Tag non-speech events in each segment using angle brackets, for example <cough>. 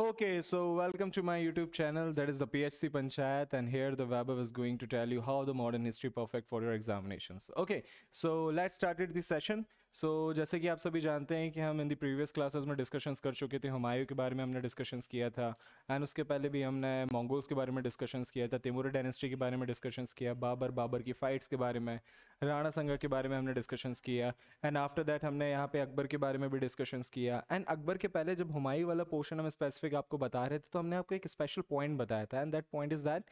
Okay, so welcome to my YouTube channel. That is the PHC Panchayat and here the Webber is going to tell you how the modern history perfect for your examinations. Okay, so let's start the session. So so, जैसे कि आप सभी जानते हैं कि हम in the previous classes में discussions कर चुके थे हमायूं के बारे में हमने डिस्कशंस किया था एंड उसके पहले भी हमने मंगोल्स के बारे में डिस्कशंस किया था तिमुर डायनेस्टी के बारे में डिस्कशंस किया बाबर बाबर की फ़ाइट्स के बारे में राणा संगा के बारे में हमने डिस्कशंस किया एंड आफ्टर दैट हमने यहाँ पे अकबर के बारे में भी डिस्कशंस किया एंड अकबर के पहले जब हमायू वाला पोर्शन हम स्पेसिफिक आपको बता रहे थे तो हमने आपको एक स्पेशल पॉइंट बताया था and that point is that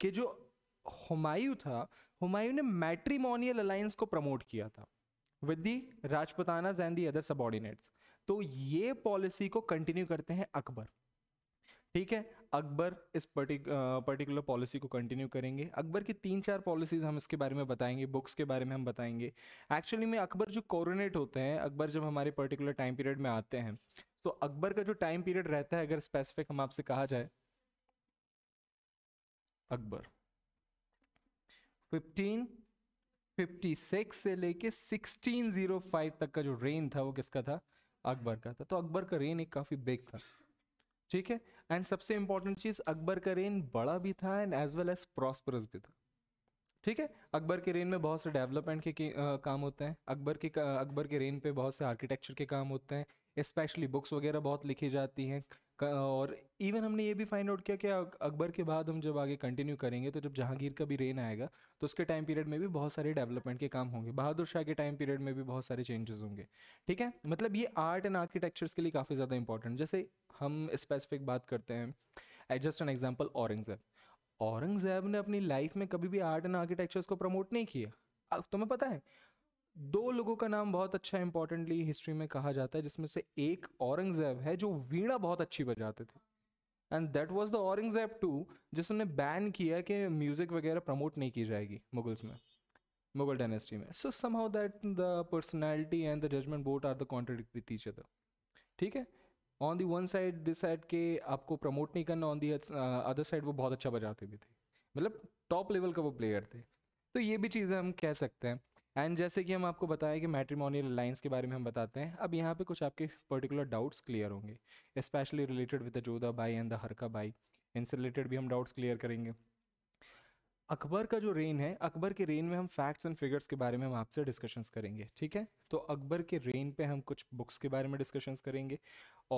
कि जो हमायूं था हमायूं ने मैट्रीमोनियल अलायंस को प्रमोट किया था with the Rajputanas and the other subordinates तो ये पॉलिसी को कंटिन्यू करते हैं अकबर ठीक है अकबर इस पर्टिक पर्टिकुलर पॉलिसी को कंटिन्यू करेंगे अकबर की तीन चार पॉलिसीज हम इसके बारे में बताएंगे बुक्स के बारे में हम बताएंगे एक्चुअली में अकबर जो कोरोनेट होते हैं अकबर जब हमारे पर्टिकुलर टाइम पीरियड में आते हैं तो अकबर का जो टाइम पीरियड रहता है अगर स्पेसिफिक हम आपसे कहा जाए अकबर फिफ्टीन 56 से लेके 1605 तक का जो रेन था वो किसका था अकबर का था तो अकबर का रेन एक काफ़ी बिग था ठीक है एंड सबसे इंपॉर्टेंट चीज़ अकबर का रेन बड़ा भी था and as well as prosperous भी था ठीक है अकबर के रेन में बहुत से डेवलपमेंट के, के आ, काम होते हैं अकबर के अकबर के रेन पे बहुत से आर्किटेक्चर के काम होते हैं स्पेशली बुक्स वगैरह बहुत लिखी जाती हैं और इवन हमने ये भी फाइंड आउट किया कि अकबर के बाद हम जब आगे कंटिन्यू करेंगे तो जब जहांगीर का भी रेन आएगा तो उसके टाइम पीरियड में भी बहुत सारे डेवलपमेंट के काम होंगे बहादुर शाह के टाइम पीरियड में भी बहुत सारे चेंजेस होंगे ठीक है मतलब ये आर्ट एंड आर्किटेक्चर्स के लिए काफ़ी ज़्यादा इंपॉर्टेंट जैसे हम स्पेसिफिक बात करते हैं at just an example Aurangzeb Aurangzeb ने अपनी लाइफ में कभी भी आर्ट एंड आर्किटेक्चर्स को प्रमोट नहीं किया अब तुम्हें पता है दो लोगों का नाम बहुत अच्छा इंपॉर्टेंटली हिस्ट्री में कहा जाता है जिसमें से एक औरंगजेब है जो वीणा बहुत अच्छी बजाते थे and that was the Aurangzeb too जिसने बैन किया कि म्यूजिक वगैरह प्रमोट नहीं की जाएगी मुगल्स में मुगल डायनेस्टी में so somehow that the personality and the judgement both are the contradict with each other ठीक है on the one side this side के आपको प्रमोट नहीं करना ऑन दी अदर साइड वो बहुत अच्छा बजाते भी थे मतलब टॉप लेवल का वो प्लेयर थे तो ये भी चीज़ें हम कह सकते हैं एंड जैसे कि हम आपको बताया कि मैट्रीमोनियल अलाइंस के बारे में हम बताते हैं अब यहाँ पे कुछ आपके पर्टिकुलर डाउट्स क्लियर होंगे specially related with the Jodha Bai and the Harka Bai इनसे रिलेटेड भी हम डाउट्स क्लियर करेंगे अकबर का जो रेन है अकबर के रेन में हम फैक्ट्स एंड फिगर्स के बारे में हम आपसे डिस्कशंस करेंगे ठीक है तो अकबर के रेन पे हम कुछ बुक्स के बारे में डिस्कशंस करेंगे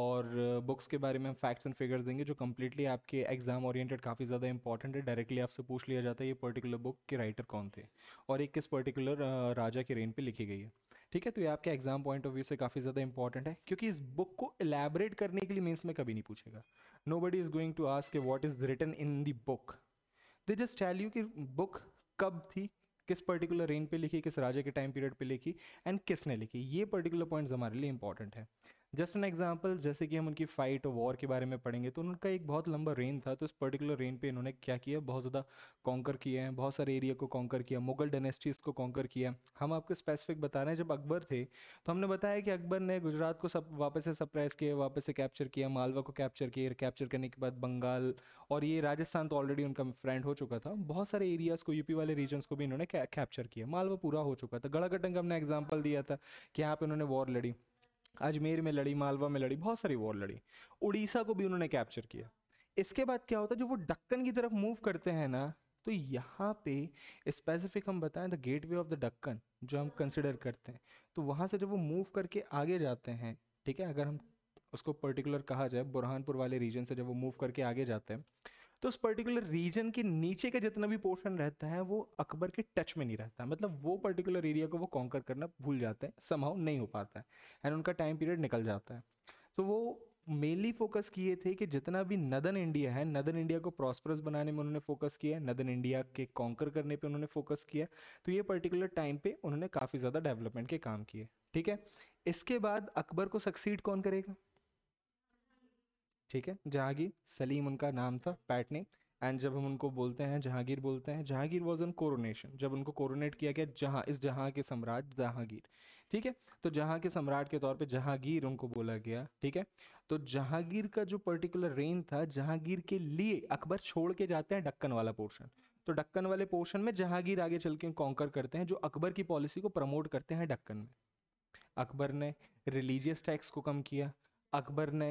और बुक्स के बारे में हम फैक्ट्स एंड फिगर्स देंगे जो कम्प्लीटली आपके एग्जाम ओरिएंटेड काफ़ी ज़्यादा इंपॉर्टेंट है डायरेक्टली आपसे पूछ लिया जाता है ये पर्टिकुलर बुक के राइटर कौन थे और एक किस पर्टिकुलर राजा के रेन पर लिखी गई है ठीक है तो ये आपके एग्जाम पॉइंट ऑफ व्यू से काफ़ी ज़्यादा इंपॉर्टेंट है क्योंकि इस बुक को इलेबरेट करने के लिए मीन्स में कभी नहीं पूछेगा nobody is going to ask what is written in the book they just tell you कि बुक कब थी किस पर्टिकुलर रेंज पे लिखी किस राजा के टाइम पीरियड पे लिखी एंड किसने लिखी ये पर्टिकुलर पॉइंट्स हमारे लिए इंपॉर्टेंट है जस्ट एन एग्जाम्पल जैसे कि हम उनकी फाइट और वॉर के बारे में पढ़ेंगे तो उनका एक बहुत लंबा रेन था तो इस पर्टिकुलर रेन पे इन्होंने क्या किया बहुत ज़्यादा कॉन्कर किए हैं बहुत सारे एरिया को कॉन्कर किया मुगल डेनेस्टीज को कॉन्कर किया हम आपको स्पेसिफिक बता रहे हैं जब अकबर थे तो हमने बताया कि अकबर ने गुजरात को सब वापस से सप्रेस किया वापस से कैप्चर किया मालवा को कैप्चर किया कैप्चर करने के बाद बंगाल और ये राजस्थान तो ऑलरेडी उनका फ्रेंड हो चुका था बहुत सारे एरियाज़ को यूपी वाले रीजन्स को भी इन्होंने कैप्चर किया मालवा पूरा हो चुका था गड़ागटंग का हमने एग्जाम्पल दिया था कि यहाँ पर इन्होंने वॉर लड़ी अजमेर में लड़ी मालवा में लड़ी बहुत सारी वॉर लड़ी उड़ीसा को भी उन्होंने कैप्चर किया इसके बाद क्या होता है जो वो डक्कन की तरफ मूव करते हैं ना तो यहाँ पे स्पेसिफिक हम बताएं the gateway of the Deccan जो हम कंसिडर करते हैं तो वहाँ से जब वो मूव करके आगे जाते हैं ठीक है अगर हम उसको पर्टिकुलर कहा जाए बुरहानपुर वाले रीजन से जब वो मूव करके आगे जाते हैं तो उस पर्टिकुलर रीजन के नीचे का जितना भी पोर्शन रहता है वो अकबर के टच में नहीं रहता मतलब वो पर्टिकुलर एरिया को वो कॉन्कर करना भूल जाते हैं समहाउ नहीं हो पाता है एंड उनका टाइम पीरियड निकल जाता है तो वो मेनली फोकस किए थे कि जितना भी नदन इंडिया है नदन इंडिया को प्रॉस्परस बनाने में उन्होंने फोकस किया नदन इंडिया के कॉन्कर करने पे उन्होंने फोकस किया तो ये पर्टिकुलर टाइम पे उन्होंने काफ़ी ज़्यादा डेवलपमेंट के काम किए ठीक है इसके बाद अकबर को सक्सीड कौन करेगा ठीक है जहांगीर सलीम उनका नाम था पैट नेम एंड जब हम उनको बोलते हैं जहांगीर बोलते हैं जहांगीर वॉज इन कोरोनेशन जब उनको कोरोनेट किया गया जहाँ इस जहाँ के सम्राट जहांगीर ठीक है तो जहाँ के सम्राट के तौर पे जहांगीर उनको बोला गया ठीक है तो जहांगीर का जो पर्टिकुलर रेंज था जहांगीर के लिए अकबर छोड़ के जाते हैं डक्कन वाला पोर्शन तो डक्कन वाले पोर्शन में जहांगीर आगे चल के कॉन्कर करते हैं जो अकबर की पॉलिसी को प्रमोट करते हैं डक्कन में अकबर ने रिलीजियस टैक्स को कम किया अकबर ने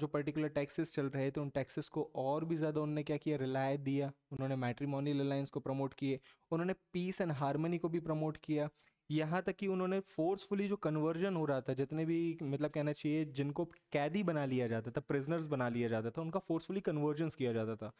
जो पर्टिकुलर टैक्सेस चल रहे थे उन टैक्सेस को और भी ज़्यादा उन्होंने क्या किया रिलायत दिया उन्होंने मैट्रीमोनियल अलायंस को प्रमोट किए उन्होंने पीस एंड हारमोनी को भी प्रमोट किया यहाँ तक कि उन्होंने फोर्सफुली जो कन्वर्जन हो रहा था जितने भी मतलब कहना चाहिए जिनको कैदी बना लिया जाता था प्रिजनर्स बना लिया जाता था उनका फोर्सफुली कन्वर्जन किया जाता था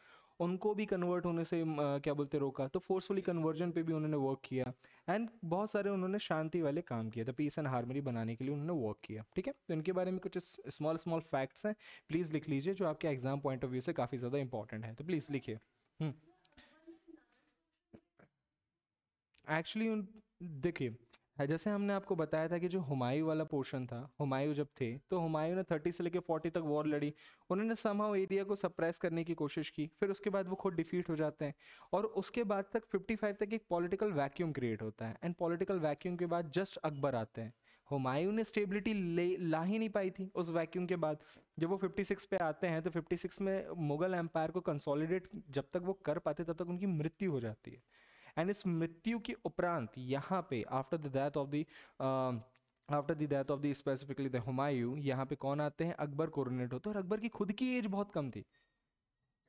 उनको भी कन्वर्ट होने से क्या बोलते रोका तो फोर्सफुली कन्वर्जन पे भी उन्होंने वर्क किया एंड बहुत सारे उन्होंने शांति वाले काम किए द पीस एंड हारमोनी बनाने के लिए उन्होंने वर्क किया ठीक है तो इनके बारे में कुछ स्मॉल स्मॉल फैक्ट्स हैं प्लीज़ लिख लीजिए जो आपके एग्जाम पॉइंट ऑफ व्यू से काफ़ी ज़्यादा इंपॉर्टेंट है तो प्लीज़ लिखिए एक्चुअली हम्म। उन देखिए जैसे हमने आपको बताया था कि जो हुमायूं वाला पोर्शन था हुमायूं जब थे तो हुमायूं ने 30 से लेकर 40 तक वॉर लड़ी उन्होंने समहाउ एरिया को सप्रेस करने की कोशिश की फिर उसके बाद वो खुद डिफीट हो जाते हैं और उसके बाद तक 55 तक एक पॉलिटिकल वैक्यूम क्रिएट होता है एंड पॉलिटिकल वैक्यूम के बाद जस्ट अकबर आते हैं हुमायूं ने स्टेबिलिटी ले ला ही नहीं पाई थी उस वैक्यूम के बाद जब वो 56 पे आते हैं तो 56 में मुगल एम्पायर को कंसोलिडेट जब तक वो कर पाते तब तक उनकी मृत्यु हो जाती है एंड इस मृत्यु के उपरांत यहाँ पे after the death of the after the death of the specifically the Humayun यहाँ पे कौन आते हैं अकबर कोरोनेट होते हैं और अकबर की खुद की एज बहुत कम थी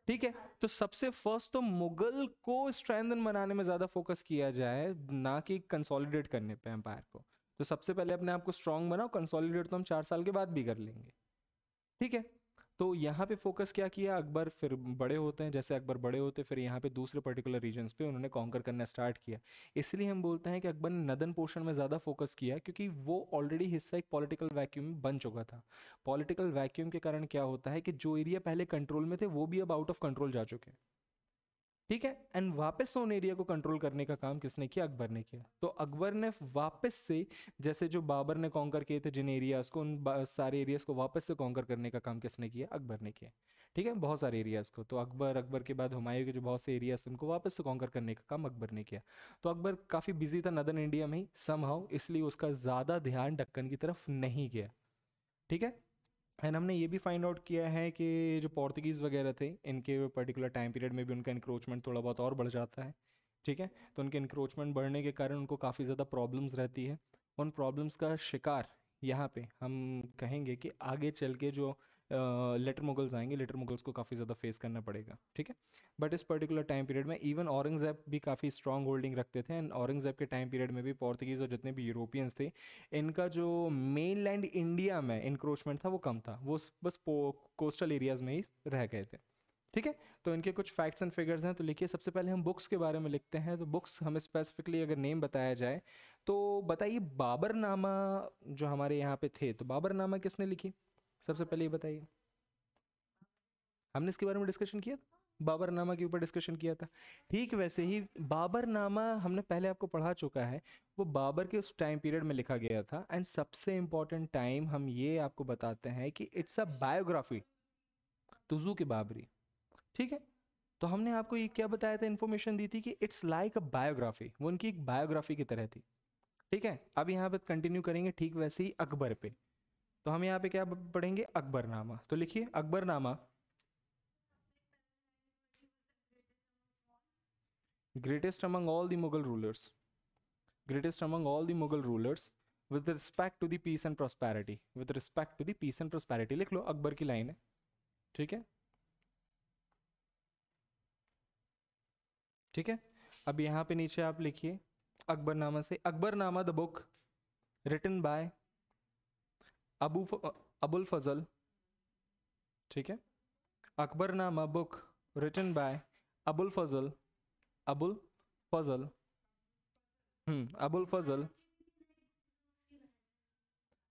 ठीक है तो सबसे फर्स्ट तो मुगल को स्ट्रेंथन बनाने में ज्यादा फोकस किया जाए ना कि कंसोलिडेट करने पे एम्पायर को तो सबसे पहले अपने आप को स्ट्रांग बनाओ कंसोलिडेट तो हम चार साल के बाद भी कर लेंगे ठीक है तो यहाँ पे फोकस क्या किया अकबर फिर बड़े होते हैं जैसे अकबर बड़े होते फिर यहाँ पे दूसरे पर्टिकुलर रीजन्स पे उन्होंने कॉन्कर करना स्टार्ट किया इसलिए हम बोलते हैं कि अकबर ने नदन पोर्शन में ज़्यादा फोकस किया क्योंकि वो ऑलरेडी हिस्सा एक पॉलिटिकल वैक्यूम बन चुका था पॉलिटिकल वैक्यूम के कारण क्या होता है कि जो एरिया पहले कंट्रोल में थे वो भी अब आउट ऑफ कंट्रोल जा चुके हैं ठीक है एंड वापस सोन एरिया को कंट्रोल करने का काम किसने किया अकबर ने किया तो अकबर ने वापस से जैसे जो बाबर ने कॉन्कर किए थे जिन एरियाज को उन सारे एरियाज को वापस से कॉन्कर करने का काम किसने किया अकबर ने किया ठीक है बहुत सारे एरियाज को तो अकबर अकबर के बाद हुमायूं के जो बहुत से एरियाज थे उनको वापस से कॉन्कर करने का काम अकबर ने किया तो अकबर काफ़ी बिजी था नदन इंडिया में ही सम इसलिए उसका ज़्यादा ध्यान डक्कन की तरफ नहीं गया ठीक है एंड हमने ये भी फाइंड आउट किया है कि जो पोर्तुगीज़ वगैरह थे इनके पर्टिकुलर टाइम पीरियड में भी उनका इंक्रोचमेंट थोड़ा बहुत और बढ़ जाता है ठीक है तो उनके इंक्रोचमेंट बढ़ने के कारण उनको काफ़ी ज़्यादा प्रॉब्लम्स रहती है उन प्रॉब्लम्स का शिकार यहाँ पे हम कहेंगे कि आगे चल के जो लेटर मुगल्स आएंगे लेटर मुगल्स को काफ़ी ज़्यादा फेस करना पड़ेगा ठीक है बट इस पर्टिकुलर टाइम पीरियड में इवन औरंगज़ेब भी काफ़ी स्ट्रॉन्ग होल्डिंग रखते थे एंड औरंगज़ेब के टाइम पीरियड में भी पोर्तुगीज़ और जितने भी यूरोपियंस थे इनका जो मेन लैंड इंडिया में इंक्रोचमेंट था वो कम था वो बस कोस्टल एरियाज़ में ही रह गए थे ठीक है तो इनके कुछ फैक्ट्स एंड फिगर्स हैं तो लिखिए सबसे पहले हम बुक्स के बारे में लिखते हैं तो बुक्स हमें स्पेसिफिकली अगर नेम बताया जाए तो बताइए बाबरनामा जो हमारे यहाँ पे थे तो बाबरनामा किसने लिखी सबसे पहले ये बताइए हमने इसके बारे में डिस्कशन किया था बाबरनामा के ऊपर डिस्कशन किया था ठीक वैसे ही बाबरनामा हमने पहले आपको पढ़ा चुका है वो बाबर के उस टाइम पीरियड में लिखा गया था एंड सबसे इंपॉर्टेंट टाइम हम ये आपको बताते हैं कि इट्स अ बायोग्राफी तुजू के बाबरी ठीक है तो हमने आपको ये क्या बताया था इन्फॉर्मेशन दी थी कि इट्स लाइक अ बायोग्राफी वो उनकी एक बायोग्राफी की तरह थी ठीक है अब यहाँ पर कंटिन्यू करेंगे ठीक वैसे ही अकबर पे तो हम यहाँ पे क्या पढ़ेंगे अकबरनामा तो लिखिए Akbarnama greatest among all the Mughal rulers greatest among all the Mughal rulers with respect to the peace and prosperity with respect to the peace and prosperity लिख लो अकबर की लाइन है ठीक है ठीक है अब यहां पे नीचे आप लिखिए अकबरनामा से Akbarnama the book written by Abu Abul Fazal ठीक है Akbarnama book written by Abul Fazal Abul Fazal hmm, Abul Fazal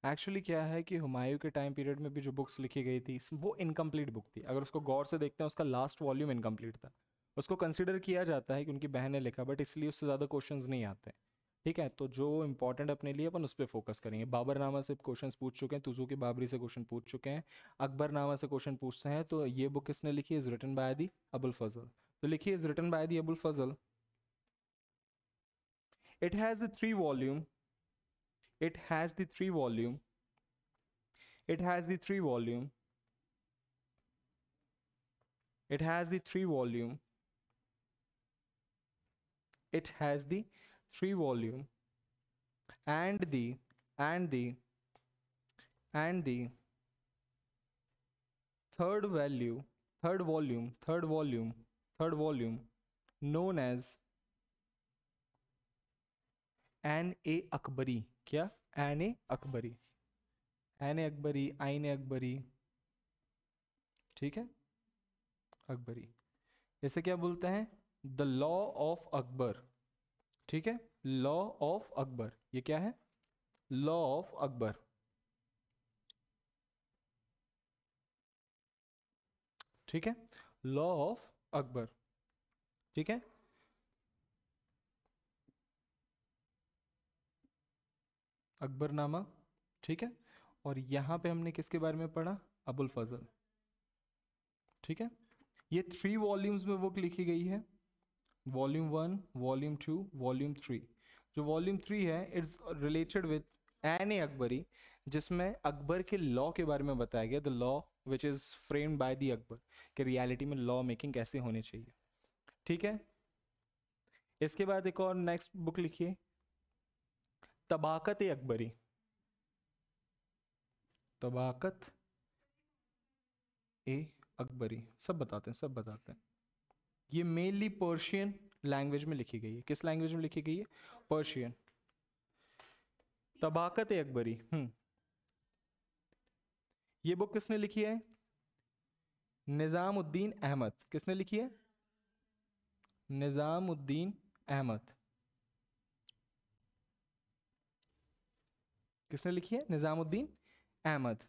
actually क्या है कि हुमायूं के टाइम पीरियड में भी जो बुक्स लिखी गई थी वो इनकम्प्लीट बुक थी अगर उसको गौर से देखते हैं उसका लास्ट वॉल्यूम इनकम्प्लीट था उसको कंसिडर किया जाता है कि उनकी बहन ने लिखा बट इसलिए उससे ज़्यादा क्वेश्चन नहीं आते हैं ठीक है तो जो इंपॉर्टेंट अपने लिए अपन उस पर फोकस करेंगे बाबरनामा से क्वेश्चन पूछ चुके हैं तुजू की बाबरी से क्वेश्चन पूछ चुके हैं अकबरनामा से क्वेश्चन पूछते हैं तो ये बुक किसने लिखी is written by the Abul Fazal तो लिखी is written by the Abul Fazal it has the three volume it has the three volume it has the three volume it has the three volume it has the three volume and the and the and the third value third volume third volume third volume known as Ain i Akbari क्या एन ए अकबरी एन ए अकबरी आइन ए अकबरी ठीक है अकबरी इसे क्या बोलते हैं the law of Akbar ठीक है law of Akbar ये क्या है लॉ ऑफ अकबर ठीक है लॉ ऑफ अकबर ठीक है अकबरनामा ठीक है और यहां पे हमने किसके बारे में पढ़ा अबुल फजल ठीक है ये थ्री वॉल्यूम्स में बुक लिखी गई है volume one volume two volume three जो वॉल्यूम थ्री है it's related with Ain i Akbari जिसमें अकबर के लॉ के बारे में बताया गया the law which is frame by the Akbar कि रियलिटी में लॉ मेकिंग कैसे होनी चाहिए ठीक है इसके बाद एक और नेक्स्ट बुक लिखिए तबाकत ए अकबरी तबाकत ए अकबरी सब बताते हैं सब बताते हैं ये मेनली पर्शियन लैंग्वेज में लिखी गई है किस लैंग्वेज में लिखी गई है पर्शियन तबाकत अकबरी हम्म ये बुक किसने लिखी है निज़ामुद्दीन अहमद किसने लिखी है निज़ामुद्दीन अहमद किसने लिखी है निज़ामुद्दीन अहमद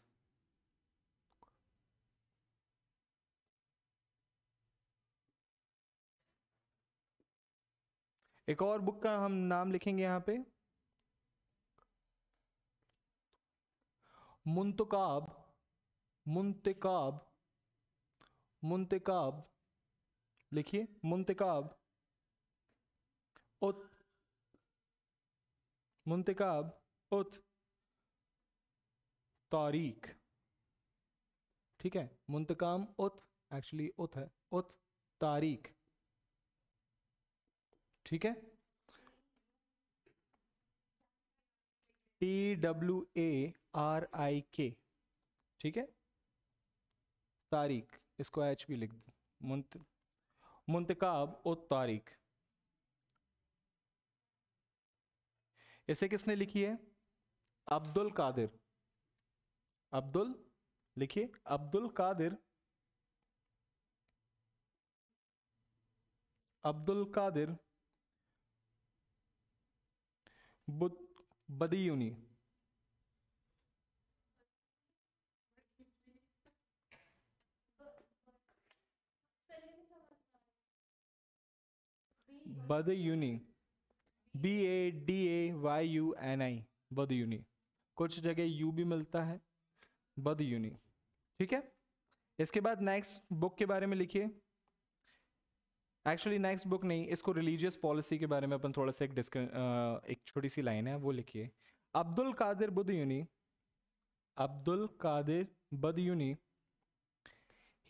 एक और बुक का हम नाम लिखेंगे यहां पे मुंतकाब मुंतकाब मुंतकाब लिखिए मुंतकाब उत मुंतकाब उत तारीख ठीक है मुंतकाम उत एक्चुअली उत है उत तारीख ठीक है T W A R I K ठीक है तारीख इसको एच भी लिख दो मुंत मुंतकाब और तारीख इसे किसने लिखी है अब्दुल कादिर अब्दुल लिखिए अब्दुल कादिर अब्दुल कादिर बद Badauni B A D A Y U N I Badauni कुछ जगह यू भी मिलता है बदयूनी ठीक है इसके बाद नेक्स्ट बुक के बारे में लिखिए एक्चुअली नेक्स्ट बुक नहीं इसको रिलीजियस पॉलिसी के बारे में अपन थोड़ा सा एक डिस्क एक छोटी सी लाइन है वो लिखिए Abdul Qadir Badauni Abdul Qadir Badauni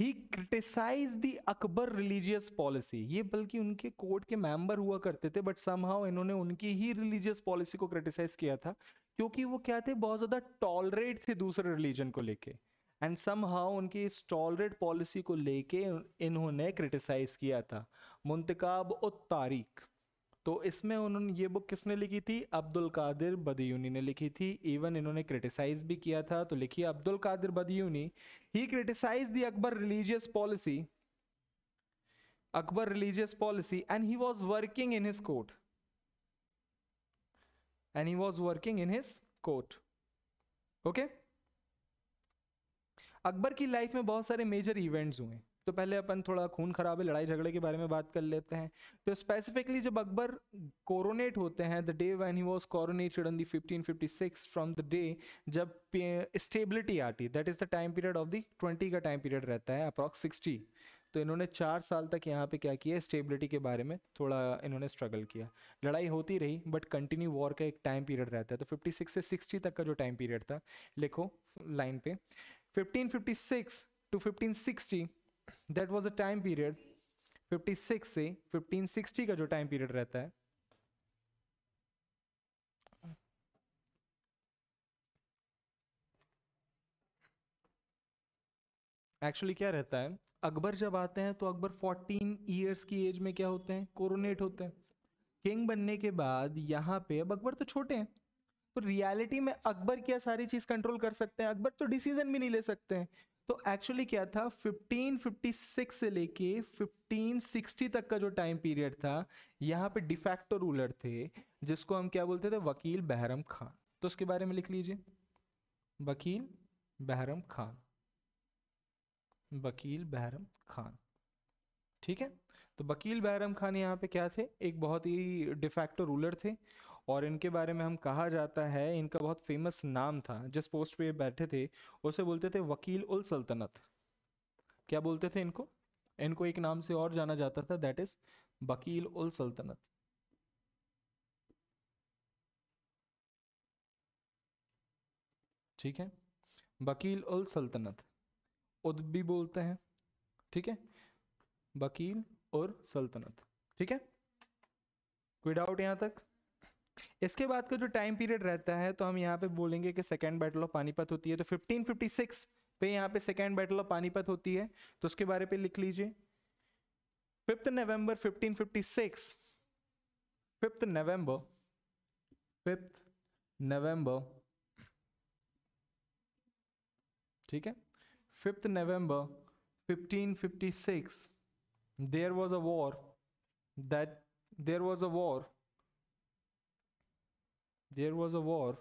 he criticise the Akbar religious policy ये बल्कि उनके कोर्ट के मेंबर हुआ करते थे बट समहाउ इन्होंने उनकी ही रिलीजियस पॉलिसी को क्रिटिसाइज किया था क्योंकि वो क्या थे बहुत ज़्यादा टॉलरेट थे दूसरे रिलीजन को लेके एंड सम हाउ उनकी इस टॉलरेट पॉलिसी को लेके इन्होंने क्रिटिसाइज़ किया था मुंतकाब उ तारीख तो इसमें उन्होंने ये बुक किसने लिखी थी अब्दुल कादिर बदयूनी ने लिखी थी इवन इन्होंने क्रिटिसाइज भी किया था तो लिखिए Abdul Qadir Badauni he criticise the Akbar religious policy Akbar religious policy and he was working in his court and he was working in his court okay okay? Akbar की लाइफ में बहुत सारे मेजर इवेंट्स हुए तो पहले अपन थोड़ा खून खराबे लड़ाई झगड़े के बारे में बात कर लेते हैं तो स्पेसिफिकली जब अकबर कोरोनेट होते हैं the day when he was coronated on the 1556 from the day जब स्टेबिलिटी आती that is the time period of the 20 का टाइम पीरियड रहता है अप्रॉक्स 60 तो इन्होंने चार साल तक यहाँ पे क्या किया स्टेबिलिटी के बारे में थोड़ा इन्होंने स्ट्रगल किया लड़ाई होती रही बट कंटिन्यू वॉर का एक टाइम पीरियड रहता है तो 56 से 60 तक का जो टाइम पीरियड था लिखो लाइन पे 1556 to 1560 that was a time period 56 से 1560 का जो टाइम पीरियड रहता है एक्चुअली क्या रहता है अकबर जब आते हैं तो अकबर 14 इयर्स की एज में क्या होते हैं कोरोनेट होते हैं किंग बनने के बाद यहाँ पे अब अकबर तो छोटे हैं तो रियलिटी में अकबर क्या सारी चीज कंट्रोल कर सकते हैं अकबर तो डिसीजन भी नहीं ले सकते हैं तो एक्चुअली क्या था 1556 से लेके 1560 तक का जो टाइम पीरियड था यहाँ पे डिफैक्टो रूलर थे जिसको हम क्या बोलते थे वकील बहरम खान तो उसके बारे में लिख लीजिए वकील बहरम खान वकील बहरम खान ठीक है तो वकील बहरम खान यहाँ पे क्या थे एक बहुत ही डिफैक्टो रूलर थे और इनके बारे में हम कहा जाता है इनका बहुत फेमस नाम था जिस पोस्ट पे ये बैठे थे उसे बोलते थे वकील उल सल्तनत क्या बोलते थे इनको इनको एक नाम से और जाना जाता था दैट इज वकील उल सल्तनत ठीक है वकील उल सल्तनत उद भी बोलते हैं ठीक है वकील और सल्तनत ठीक है कोई डाउट यहां तक इसके बाद का जो टाइम पीरियड रहता है तो हम यहाँ पे बोलेंगे कि सेकेंड बैटल ऑफ पानीपत होती है तो 1556 पे यहाँ पे सेकेंड बैटल ऑफ पानीपत होती है तो उसके बारे पे लिख लीजिए fifth November 1556 fifth November fifth November ठीक है fifth November 1556 there was a war that there was a war there was a war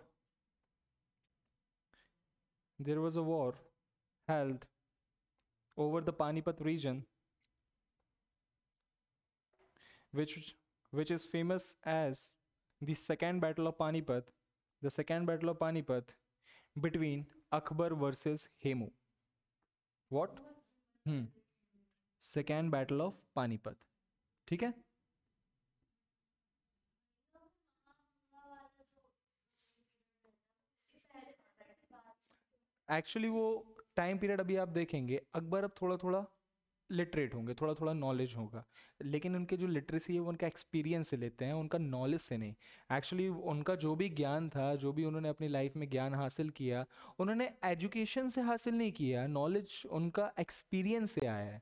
there was a war held over the Panipat region which which is famous as the second battle of Panipat the second battle of Panipat between Akbar versus Hemu what hmm second battle of Panipat ठीक है actually वो time period अभी आप देखेंगे अकबर अब थोड़ा थोड़ा literate होंगे थोड़ा थोड़ा नॉलेज होगा लेकिन उनके जो लिटरेसी है वो उनका एक्सपीरियंस से लेते हैं उनका नॉलेज से नहीं एक्चुअली उनका जो भी ज्ञान था जो भी उन्होंने अपनी लाइफ में ज्ञान हासिल किया उन्होंने एजुकेशन से हासिल नहीं किया नॉलेज उनका एक्सपीरियंस से आया है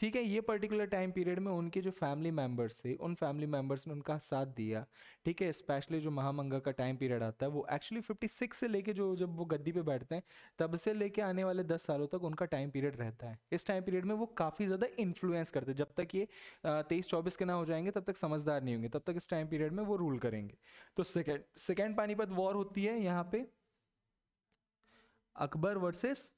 ठीक है ये पर्टिकुलर टाइम पीरियड में उनके जो फैमिली मेम्बर्स थे उन फैमिली मेम्बर्स ने उनका साथ दिया ठीक है स्पेशली जो महामंगा का टाइम पीरियड आता है वो एक्चुअली 56 से लेके जो जब वो गद्दी पे बैठते हैं तब से लेके आने वाले 10 सालों तक उनका टाइम पीरियड रहता है इस टाइम पीरियड में वो काफ़ी ज़्यादा इन्फ्लुएंस करते हैं जब तक ये तेईस चौबीस के ना हो जाएंगे तब तक समझदार नहीं होंगे तब तक इस टाइम पीरियड में वो रूल करेंगे तो सेकेंड सेकेंड पानीपत वॉर होती है यहाँ पे Akbar versus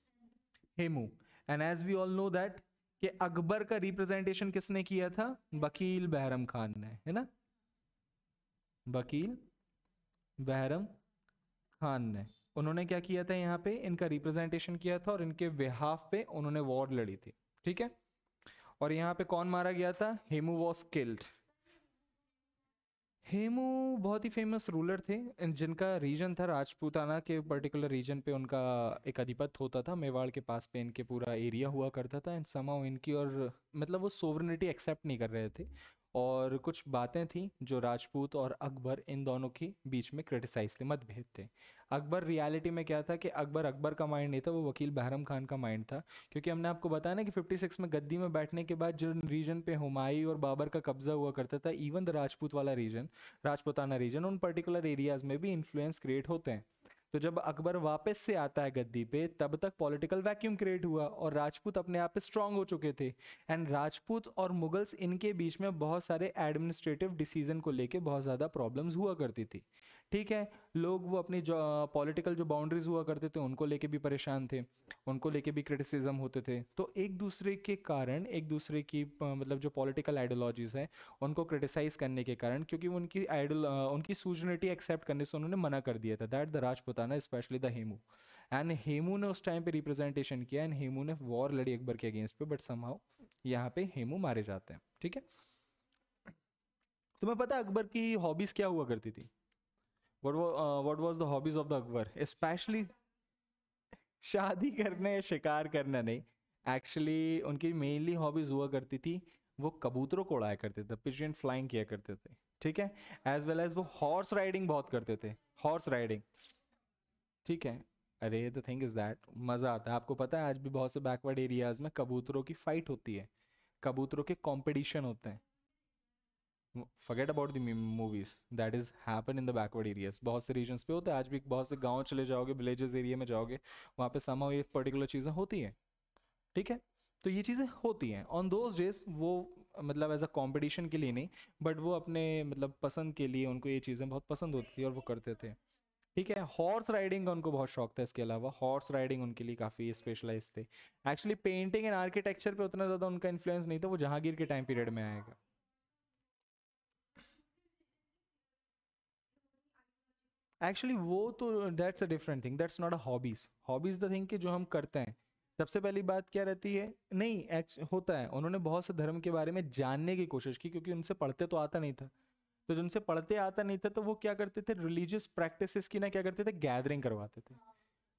Hemu and as we all know that कि अकबर का रिप्रेजेंटेशन किसने किया था वकील बहरम खान ने है ना वकील बहरम खान ने उन्होंने क्या किया था यहाँ पे इनका रिप्रेजेंटेशन किया था और इनके बिहाफ पे उन्होंने वॉर लड़ी थी ठीक है और यहाँ पे कौन मारा गया था हेमू वॉज किल्ड हेमू बहुत ही फेमस रूलर थे जिनका रीजन था राजपूताना के पर्टिकुलर रीजन पे उनका एक अधिपत होता था मेवाड़ के पास पे इनके पूरा एरिया हुआ करता था एंड समाओ इनकी और मतलब वो सोवरनिटी एक्सेप्ट नहीं कर रहे थे और कुछ बातें थी जो राजपूत और अकबर इन दोनों के बीच में क्रिटिसाइज थे मतभेद थे अकबर रियलिटी में क्या था कि अकबर अकबर का माइंड नहीं था वो वकील बहरम खान का माइंड था क्योंकि हमने आपको बताया ना कि 56 में गद्दी में बैठने के बाद जो रीजन पे हुमायूं और बाबर का कब्जा हुआ करता था इवन द राजपूत वाला रीजन राजपूताना रीजन उन पर्टिकुलर एरियाज में भी इन्फ्लुएंस क्रिएट होते हैं तो जब अकबर वापस से आता है गद्दी पे तब तक पॉलिटिकल वैक्यूम क्रिएट हुआ और राजपूत अपने आप पे स्ट्रांग हो चुके थे एंड राजपूत और मुगल्स इनके बीच में बहुत सारे एडमिनिस्ट्रेटिव डिसीजन को लेके बहुत ज़्यादा प्रॉब्लम्स हुआ करती थी ठीक है लोग वो अपनी जो पॉलिटिकल जो बाउंड्रीज हुआ करते थे उनको लेके भी परेशान थे उनको लेके भी क्रिटिसिज्म होते थे तो एक दूसरे के कारण एक दूसरे की मतलब जो पॉलिटिकल आइडियोलॉजीज हैं उनको क्रिटिसाइज करने के कारण क्योंकि उनकी आइडल उनकी सूजनिटी एक्सेप्ट करने से उन्होंने मना कर दिया था that the Rajputana specially the Hemu and Hemu ने उस टाइम पे रिप्रेजेंटेशन किया एंड हेमू ने वॉर लड़ी अकबर के अगेंस्ट पे बट समहाउ यहाँ पे हेमू मारे जाते हैं ठीक है तुम्हें पता अकबर की हॉबीज क्या हुआ करती थी what was uh, what was the hobbies of the akbar especially शादी करने या शिकार करना नहीं एक्चुअली उनकी मेनली हॉबीज हुआ करती थी वो कबूतरों को उड़ाया करते थे पिजन फ्लाइंग किया करते थे ठीक है एज वेल एज वो हॉर्स राइडिंग बहुत करते थे हॉर्स राइडिंग ठीक है अरे द थिंग इज दैट मज़ा आता है आपको पता है आज भी बहुत से बैकवर्ड एरियाज में कबूतरों की फाइट होती है कबूतरों के कॉम्पिटिशन होते हैं forget about the movies that is happen in the backward areas बहुत से रीजन्स पे होते हैं आज भी बहुत से गांव चले जाओगे विलेजेस एरिया में जाओगे वहाँ पे समा ये पर्टिकुलर चीज़ें होती हैं ठीक है तो ये चीज़ें होती हैं ऑन दोज डेज वो मतलब एज अ कॉम्पिटिशन के लिए नहीं बट वो अपने मतलब पसंद के लिए उनको ये चीज़ें बहुत पसंद होती थी और वो करते थे ठीक है हॉर्स राइडिंग का उनको बहुत शौक था इसके अलावा हॉर्स राइडिंग उनके लिए काफ़ी स्पेशलाइज थे एक्चुअली पेंटिंग एंड आर्किटेक्चर पे उतना ज़्यादा उनका इन्फ्लुएंस नहीं था वो जहांगीर के टाइम पीरियड में आएगा एक्चुअली वो तो that's a different thing that's not a hobbies hobbies the thing कि जो हम करते हैं सबसे पहली बात क्या रहती है नहीं होता है उन्होंने बहुत से धर्म के बारे में जानने की कोशिश की क्योंकि उनसे पढ़ते तो आता नहीं था तो जिनसे पढ़ते आता नहीं था तो वो क्या करते थे रिलीजियस प्रैक्टिसेस की ना क्या करते थे गैदरिंग करवाते थे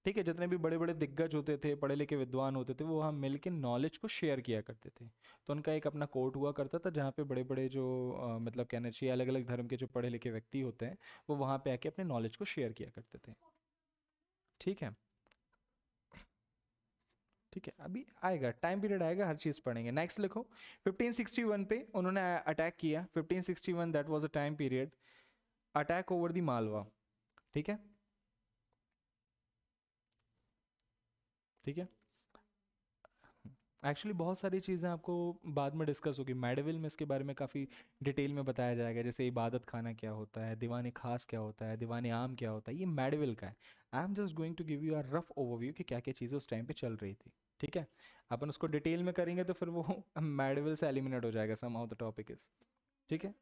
ठीक है जितने भी बड़े बड़े दिग्गज होते थे पढ़े लिखे विद्वान होते थे वो वहाँ मिल के नॉलेज को शेयर किया करते थे तो उनका एक अपना कोर्ट हुआ करता था जहाँ पे बड़े बड़े जो आ, मतलब कहना चाहिए अलग अलग धर्म के जो पढ़े लिखे व्यक्ति होते हैं वो वहाँ पे आके अपने नॉलेज को शेयर किया करते थे ठीक है ठीक है अभी आएगा टाइम पीरियड आएगा हर चीज़ पढ़ेंगे नेक्स्ट लिखो 1561 पे उन्होंने अटैक किया 1561 that was a time period attack over the Malwa ठीक है ठीक है एक्चुअली बहुत सारी चीज़ें आपको बाद में डिस्कस होगी मेडविल में इसके बारे में काफ़ी डिटेल में बताया जाएगा जैसे इबादत खाना क्या होता है दीवान खास क्या होता है दीवान आम क्या होता है ये मेडविल का है I am just going to give you a rough overview कि क्या क्या चीज़ें उस टाइम पे चल रही थी ठीक है अपन उसको डिटेल में करेंगे तो फिर वो मेडविल <laughs> से एलिमिनेट हो जाएगा some of the topic is ठीक है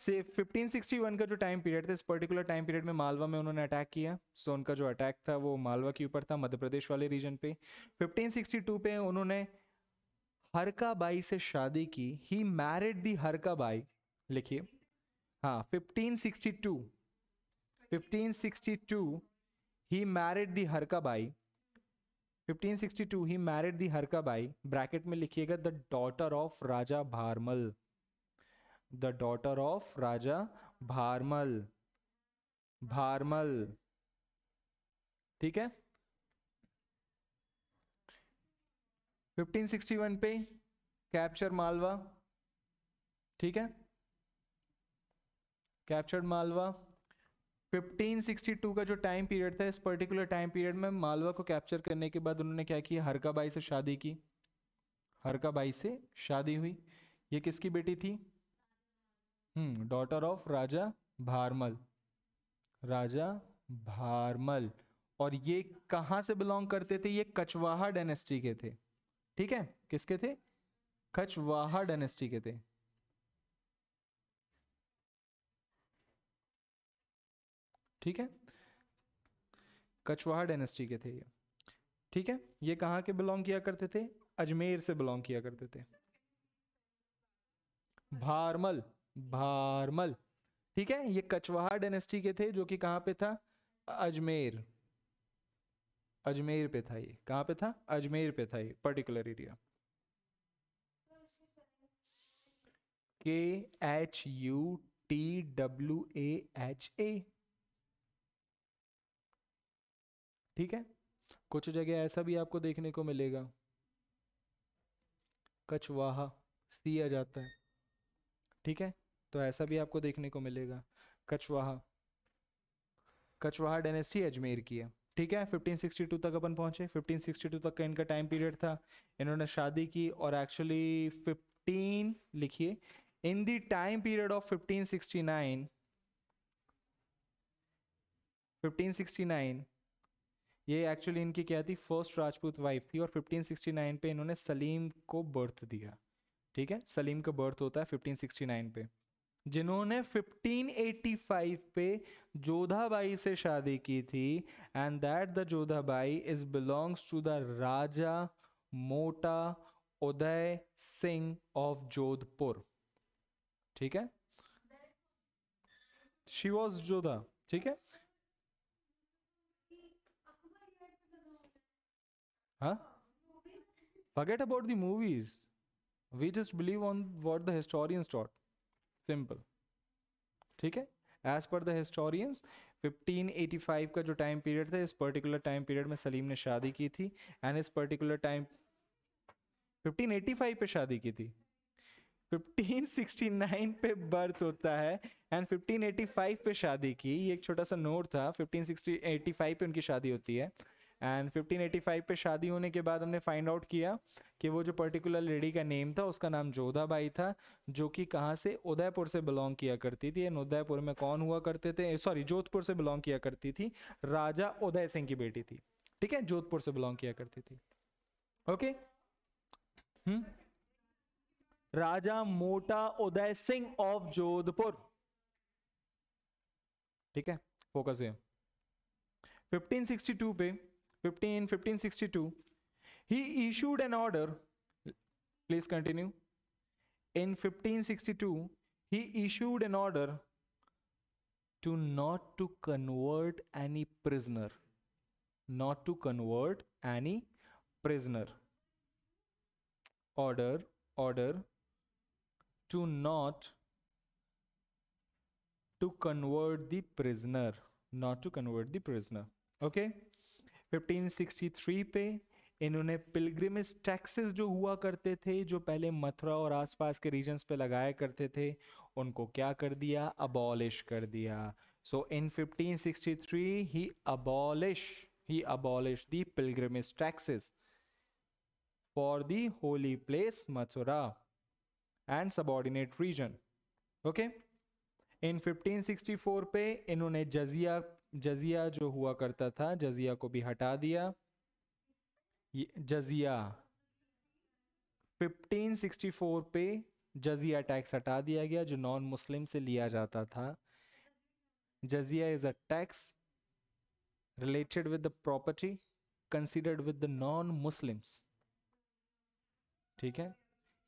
से 1561 का जो टाइम पीरियड था इस पर्टिकुलर टाइम पीरियड में मालवा में उन्होंने अटैक किया सो उनका जो अटैक था वो मालवा के ऊपर था मध्य प्रदेश वाले रीजन पे 1562 पे उन्होंने हरका बाई से शादी की ही मैरिड दी हरका बाई लिखिए हाँ 1562 1562 ही मैरिड दी हरका बाई 1562 ही मैरिड दी हरका बाई ब्रैकेट में लिखिएगा the daughter of Raja Bharmal the daughter of Raja Bharmal Bharmal ठीक है 1561 पे कैप्चर मालवा ठीक है कैप्चर्ड मालवा 1562 का जो टाइम पीरियड था इस पर्टिकुलर टाइम पीरियड में मालवा को कैप्चर करने के बाद उन्होंने क्या किया हरकाबाई से शादी की हरकाबाई से शादी हुई ये किसकी बेटी थी daughter hmm, of Raja Bharmal Raja Bharmal और ये कहाँ से बिलोंग करते थे ये कछवाहा डेनेस्टी के थे ठीक है किसके थे कछवाहा डेनेस्टी के थे ठीक है कछवाहा डेनेस्टी के थे ये ठीक है ये कहाँ के बिलोंग किया करते थे अजमेर से बिलोंग किया करते थे भारमल भारमल ठीक है ये कचवाहा डेनेस्टी के थे जो कि कहां पे था अजमेर अजमेर पे था ये कहां पे था अजमेर पे था ये particular area K H U T W A H A ठीक है कुछ जगह ऐसा भी आपको देखने को मिलेगा कछवाहा आ जाता है ठीक है तो ऐसा भी आपको देखने को मिलेगा कछवाहा कछवाहा डेनेस्टी अजमेर की है ठीक है 1562 तक अपन पहुंचे 1562 तक का इनका टाइम पीरियड था इन्होंने शादी की और एक्चुअली 15 लिखिए in the time period of 1569 1569 ये एक्चुअली इनकी क्या थी फर्स्ट राजपूत वाइफ थी और 1569 पे इन्होंने सलीम को बर्थ दिया ठीक है सलीम का बर्थ होता है 1569 पे जिन्होंने 1585 पे जोधाबाई से शादी की थी and that the Jodhabai is belongs to the Raja Mota Udai Singh of Jodhpur ठीक है शी वॉज जोधा ठीक है forget about the movies we just believe on what the historians dot simple ठीक है एज पर द हिस्टोरियंस 1585 का जो टाइम पीरियड था इस पर्टिकुलर टाइम पीरियड में सलीम ने शादी की थी एंड इस पर्टिकुलर टाइम 1585 पे शादी की थी 1569 पे बर्थ होता है एंड 1585 पे शादी की ये एक छोटा सा नोट था 1585 पे उनकी शादी होती है एंड 1585 पे शादी होने के बाद हमने फाइंड आउट किया कि वो जो पर्टिकुलर लेडी का नेम था उसका नाम जोधाबाई था जो कि कहाँ से उदयपुर से बिलोंग किया करती थी एंड उदयपुर में कौन हुआ करते थे सॉरी जोधपुर से बिलोंग किया करती थी राजा उदय सिंह की बेटी थी ठीक है जोधपुर से बिलोंग किया करती थी okay hmm Raja Mota Udai Singh of Jodhpur ठीक है फोकस है 1562 पे 15 1562 he issued an order please continue in 1562 he issued an order to not to convert any prisoner not to convert any prisoner order order to not to convert the prisoner not to convert the prisoner okay 1563 पे इन्होंने pilgrimage taxes जो हुआ करते थे जो पहले मथुरा और आसपास के रीजन्स पे लगाया करते थे उनको क्या कर दिया अबॉलिश कर दिया so in 1563 he abolish he abolish the pilgrimage taxes for the holy place Mathura and subordinate region okay in 1564 पे इन्होंने जजिया जजिया जो हुआ करता था जजिया को भी हटा दिया जजिया 1564 पे जजिया टैक्स हटा दिया गया जो नॉन मुस्लिम से लिया जाता था jizya is a tax related with the property considered with the non Muslims ठीक है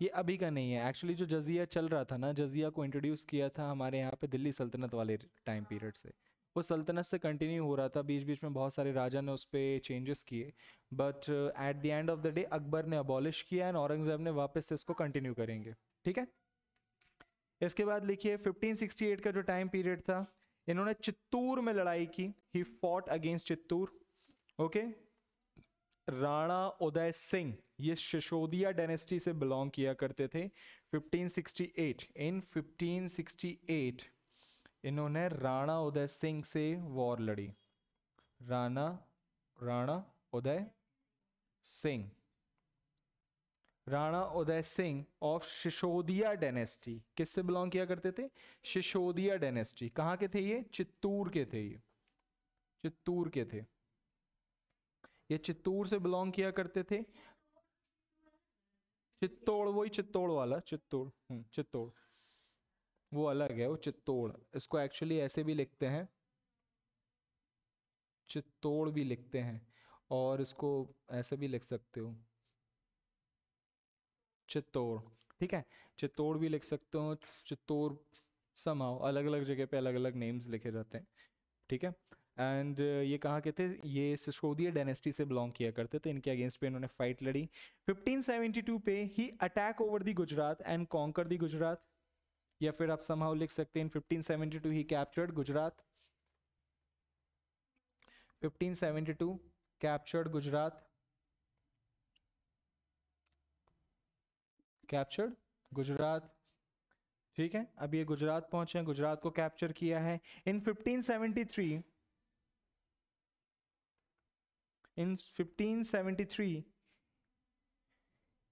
ये अभी का नहीं है एक्चुअली जो जजिया चल रहा था ना जजिया को इंट्रोड्यूस किया था हमारे यहाँ पे दिल्ली सल्तनत वाले टाइम पीरियड से वो सल्तनत से कंटिन्यू हो रहा था बीच बीच में बहुत सारे राजा ने उस पर चेंजेस किए but at the end of the day Akbar ने अबॉलिश किया एंड औरंगजेब ने वापस से इसको कंटिन्यू करेंगे ठीक है इसके बाद लिखिए 1568 का जो टाइम पीरियड था इन्होंने चित्तूर में लड़ाई की ही fought against Chittor okay Rana Uday Singh ये शिशोदिया डायनेस्टी से बिलोंग किया करते थे 1568 इन 1568 इन्होंने राणा उदय सिंह से वॉर लड़ी राणा राणा उदय सिंह राणा उदय सिंह ऑफ शिशोदिया डेनेस्टी किससे बिलोंग किया करते थे शिशोदिया डेनेस्टी कहाँ के थे ये चित्तूर के थे ये चित्तूर के थे ये चित्तूर से बिलोंग किया करते थे चित्तौड़ वही चित्तौड़ वाला चित्तौड़ हम्म, चित्तौड़ वो अलग है वो चित्तौड़ इसको एक्चुअली ऐसे भी लिखते हैं चित्तौड़ भी लिखते हैं और इसको ऐसे भी लिख सकते हो चित्तौड़ ठीक है चित्तौड़ भी लिख सकते हो चित्तौड़ समाओ अलग अलग जगह पे अलग अलग नेम्स लिखे जाते हैं ठीक है एंड ये कहाँ के थे ये सिसोदिया डायनेस्टी से बिलोंग किया करते थे इनके अगेंस्ट पे इन्होंने फाइट लड़ी 1572 पे he attack over the Gujarat and conquer the Gujarat या फिर आप समहाउ लिख सकते हैं in 1572 he captured Gujarat 1572 captured Gujarat captured Gujarat ठीक है अब ये गुजरात पहुंचे हैं गुजरात को कैप्चर किया है इन 1573 इन 1573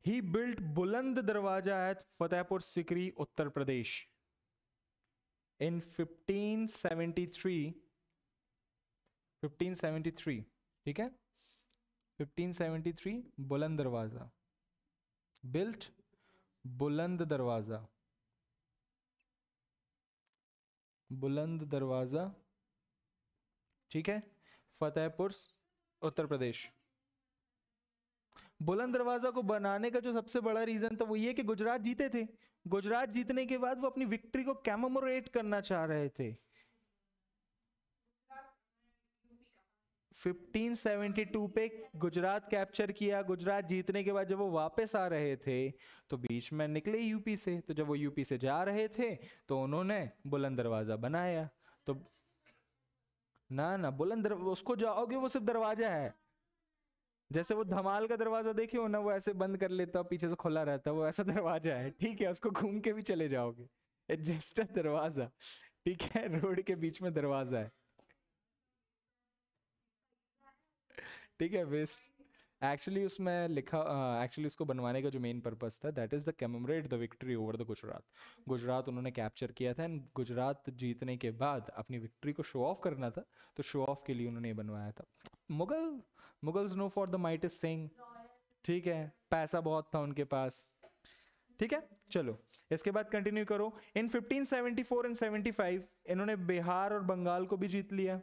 ही built Buland Darwaza at Fatehpur Sikri Uttar Pradesh in 1573 1573 ठीक है 1573 बुलंद दरवाजा बिल्ट बुलंद दरवाजा बुलंद दरवाजा ठीक है फतेहपुर उत्तर प्रदेश बुलंद दरवाजा को बनाने का जो सबसे बड़ा रीजन था वो ये कि गुजरात जीते थे गुजरात जीतने के बाद वो अपनी विक्ट्री को कैमोमोरेट करना चाह रहे थे 1572 पे गुजरात कैप्चर किया गुजरात जीतने के बाद जब वो वापस आ रहे थे तो बीच में निकले यूपी से तो जब वो यूपी से जा रहे थे तो उन्होंने बुलंद दरवाजा बनाया तो ना ना बुलंद उसको जाओगे वो सिर्फ दरवाजा है जैसे वो धमाल का दरवाजा देखे हो ना वो ऐसे बंद कर लेता है पीछे से खुला रहता है वो ऐसा <laughs> दरवाजा है ठीक है उसको घूम के भी चले जाओगे इट दरवाजा ठीक है रोड के बीच में दरवाजा है ठीक है वेस्ट एक्चुअली उसमें लिखा एक्चुअली uh, उसको बनवाने का जो मेन पर्पज था that is the commemorate the victory over the Gujarat Gujarat उन्होंने कैप्चर किया था एंड गुजरात जीतने के बाद अपनी विक्ट्री को शो ऑफ करना था तो शो ऑफ के लिए उन्होंने बनवाया था Mughal Mughals no for the माइटिस सिंह ठीक है पैसा बहुत था उनके पास ठीक है चलो इसके बाद कंटिन्यू करो इन 1574 एंड 75 इन्होंने बिहार और बंगाल को भी जीत लिया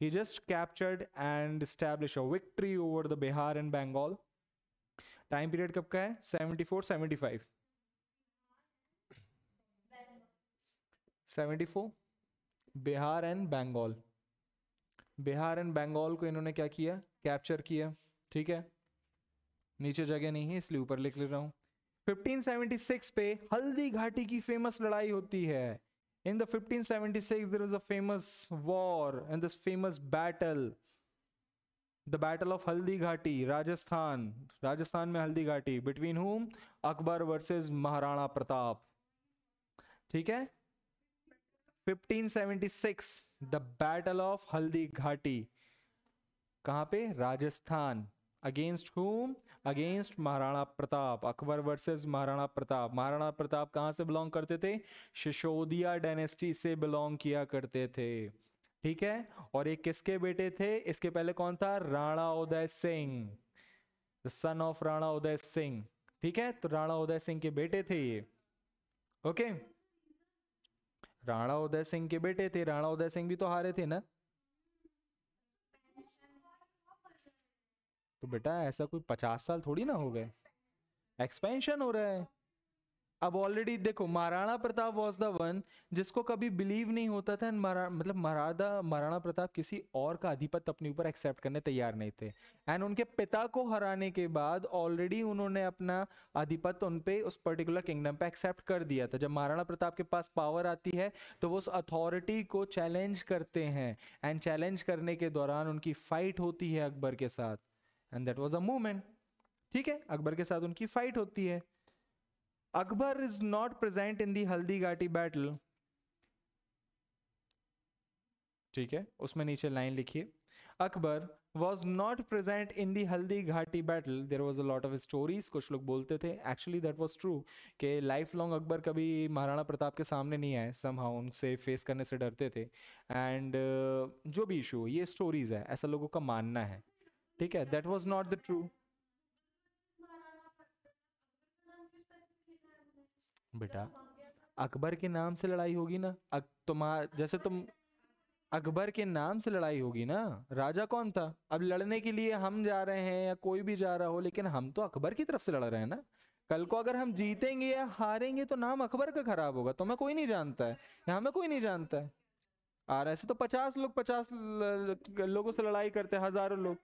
he just captured and establish a victory over the Bihar and Bengal time period कब का है 74 75 74 बिहार एंड बंगाल बिहार एंड बंगाल को इन्होंने क्या किया कैप्चर किया ठीक है नीचे जगह नहीं है इसलिए ऊपर लिख ले रहा हूं 1576 पे हल्दी घाटी की फेमस लड़ाई होती है in the 1576 seventy six a famous war in this famous battle the battle of Haldighati Rajasthan Rajasthan में हल्दी घाटी बिटवीन हुम अकबर वर्सेज महाराणा प्रताप ठीक है 1576 the battle of Haldighati कहां पे Rajasthan against whom against Maharana Pratap Akbar versus Maharana Pratap Maharana Pratap कहां से बिलोंग करते थे शिशोदिया डायनेस्टी से बिलोंग किया करते थे ठीक है और ये किसके बेटे थे इसके पहले कौन था Rana Uday Singh the son of Rana Uday Singh ठीक है तो राणा उदय सिंह के बेटे थे ये ओके okay? राणा उदय सिंह के बेटे थे राणा उदय सिंह भी तो हारे थे ना तो बेटा ऐसा कोई पचास साल थोड़ी ना हो गए एक्सपेंशन हो रहा है अब ऑलरेडी देखो Maharana Pratap was the one जिसको कभी बिलीव नहीं होता था मरा, मतलब महाराजा महाराणा प्रताप किसी और का अधिपत अपने ऊपर एक्सेप्ट करने तैयार नहीं थे एंड उनके पिता को हराने के बाद ऑलरेडी उन्होंने अपना अधिपत उन पे उस पर्टिकुलर किंगडम पे एक्सेप्ट कर दिया था जब महाराणा प्रताप के पास पावर आती है तो वो उस अथॉरिटी को चैलेंज करते हैं एंड चैलेंज करने के दौरान उनकी फाइट होती है अकबर के साथ and that was a movement ठीक है अकबर के साथ उनकी फाइट होती है Akbar is not present in the Haldi Ghati battle. ठीक है उसमें नीचे लाइन लिखिए Akbar was not present in the Haldighati battle there was a lot of stories कुछ लोग बोलते थे एक्चुअली दैट वॉज ट्रू के लाइफ लॉन्ग अकबर कभी महाराणा प्रताप के सामने नहीं आए सम हाउ उनसे फेस करने से डरते थे एंड uh, जो भी इशू ये स्टोरीज है ऐसा लोगों का मानना है ठीक है that was not the true बेटा अकबर के नाम से लड़ाई होगी ना अक, तुम्हार जैसे तुम अकबर के नाम से लड़ाई होगी ना राजा कौन था अब लड़ने के लिए हम जा रहे हैं या कोई भी जा रहा हो लेकिन हम तो अकबर की तरफ से लड़ रहे हैं ना कल को अगर हम जीतेंगे या हारेंगे तो नाम अकबर का खराब होगा तो हमें कोई नहीं जानता है या हमें कोई नहीं जानता है रहा ऐसे तो पचास लोग पचास लोगों से लड़ाई करते हैं हजारों लोग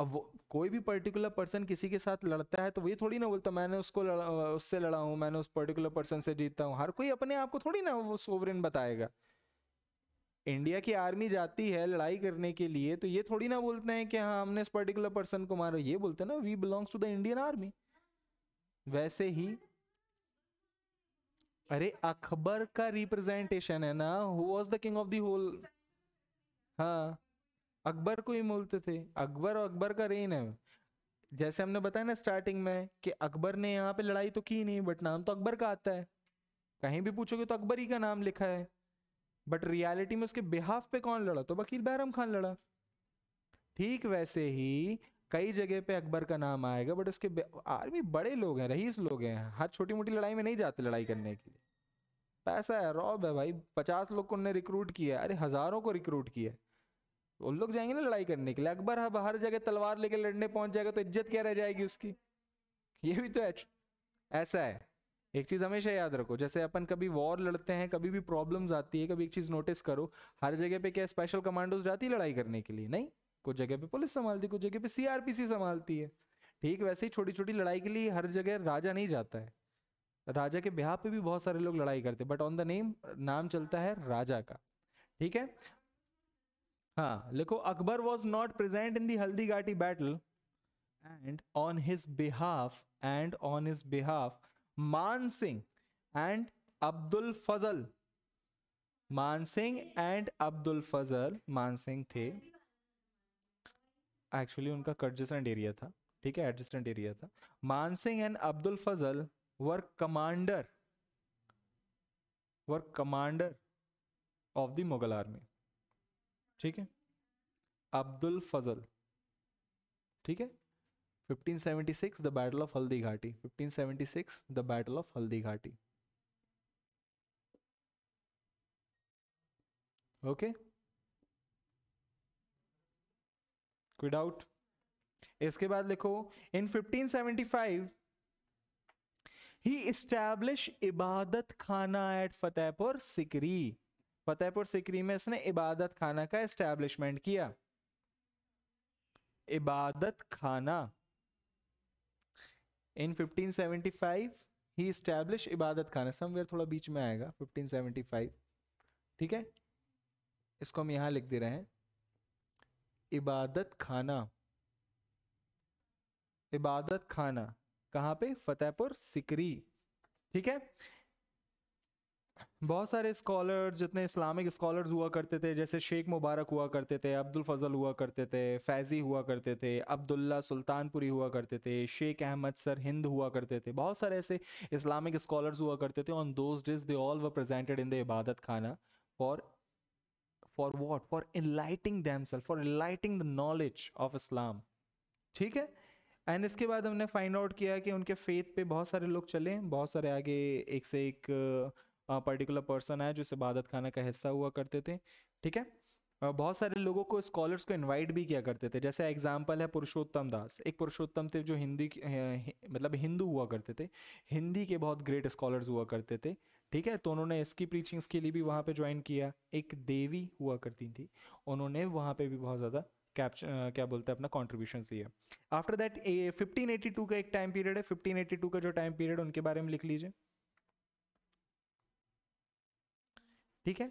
अब वो कोई भी पर्टिकुलर पर्सन किसी के साथ लड़ता है तो वही थोड़ी ना बोलता मैंने उसको लड़ा उससे लड़ा हूँ मैंने उस पर्टिकुलर पर्सन से जीता हूँ हर कोई अपने आप को थोड़ी ना वो सोवरेन बताएगा इंडिया की आर्मी जाती है लड़ाई करने के लिए तो ये थोड़ी ना बोलते हैं कि हाँ हमने इस पर्टिकुलर पर्सन को मारो ये बोलते हैं ना we belongs to the Indian army वैसे ही अरे अकबर का रिप्रेजेंटेशन है ना who was the king of the whole हाँ अकबर को ही बोलते थे अकबर और अकबर का रेन है जैसे हमने बताया ना स्टार्टिंग में कि अकबर ने यहाँ पे लड़ाई तो की नहीं बट नाम तो अकबर का आता है कहीं भी पूछोगे तो अकबर ही का नाम लिखा है बट रियलिटी में उसके बिहाफ पे कौन लड़ा तो वकील बैरम खान लड़ा ठीक वैसे ही कई जगह पे अकबर का नाम आएगा बट उसके आर्मी बड़े लोग हैं रईस लोग हैं हर छोटी मोटी लड़ाई में नहीं जाते लड़ाई करने के लिए पैसा है रॉब है भाई पचास लोग को उनने रिक्रूट किया है अरे हज़ारों को रिक्रूट किया है उन लोग जाएंगे ना लड़ाई करने के लिए अकबर अब हर जगह तलवार लेके लड़ने पहुंच जाएगा तो इज्जत क्या रह जाएगी उसकी ये भी तो ऐसा है एक चीज हमेशा याद रखो जैसे अपन कभी वॉर लड़ते हैं कभी भी प्रॉब्लम्स आती है कभी एक चीज नोटिस करो हर जगह पे क्या स्पेशल कमांडोज जाती है लड़ाई करने के लिए नहीं कुछ जगह पे पुलिस संभालती कुछ जगह पे सीआरपीसी संभालती है ठीक वैसे ही छोटी छोटी लड़ाई के लिए हर जगह राजा नहीं जाता है राजा के ब्याह पे भी बहुत सारे लोग लड़ाई करते हैं बट ऑन द नेम नाम चलता है राजा का ठीक है हाँ लिखो Akbar was not present in the Haldighati battle and on his behalf and on his behalf Man Singh and Abdul फजल मान सिंह एंड अब्दुल फजल मान सिंह थे एक्चुअली उनका कर्जेसेंट एरिया था ठीक है एडजस्टेंट एरिया था Man Singh and Abdul Fazal were commander were commander of the Mughal army ठीक है अब्दुल फजल ठीक है 1576 द बैटल ऑफ हल्दी घाटी सिक्स द बैटल ऑफ हल्दी घाटी ओके कोई डाउट इसके बाद लिखो इन 1575 ही इस्टैब्लिश इबादत खाना एट फतेहपुर सिकरी फतेहपुर सिकरी में इसने इबादत खाना का इस्टेब्लिशमेंट किया इबादत खाना इन 1575 ही इस्टेब्लिश इबादत खाना समवेयर थोड़ा बीच में आएगा 1575 ठीक है इसको हम यहाँ लिख दे रहे हैं इबादत खाना इबादत खाना कहाँ पे फतेहपुर सिकरी ठीक है बहुत सारे स्कॉलर जितने इस्लामिक स्कॉलर्स हुआ करते थे जैसे शेख मुबारक हुआ करते थे अब्दुल फजल हुआ करते थे फैज़ी हुआ करते थे अब्दुल्ला सुल्तानपुरी हुआ करते थे शेख अहमद सर हिंद हुआ करते थे बहुत सारे ऐसे इस्लामिक स्कॉलर्स हुआ करते थे on those days they all were presented in the Ibadat Khana for for what for enlightening them self for enlightening the knowledge of Islam ठीक है एंड इसके बाद हमने फाइंड आउट किया कि उनके फेथ पे बहुत सारे लोग चले बहुत सारे आगे एक से एक uh, पर्टिकुलर पर्सन आया जो इस इबादत खाना का हिस्सा हुआ करते थे ठीक है बहुत सारे लोगों को स्कॉलर्स को इनवाइट भी किया करते थे जैसे एग्जाम्पल है पुरुषोत्तम दास एक पुरुषोत्तम थे जो हिंदी मतलब हिंदू हुआ करते थे हिंदी के बहुत ग्रेट स्कॉलर्स हुआ करते थे ठीक है तो उन्होंने इसकी प्रीचिंग्स के लिए भी वहाँ पे ज्वाइन किया एक देवी हुआ करती थी उन्होंने वहाँ पे भी बहुत ज़्यादा कैप्च क्या बोलते हैं अपना कॉन्ट्रीब्यूशन दिया after that fifteen eighty two का एक टाइम पीरियड है फिफ्टीन टू का जो टाइम पीरियड उनके बारे में लिख लीजिए ठीक है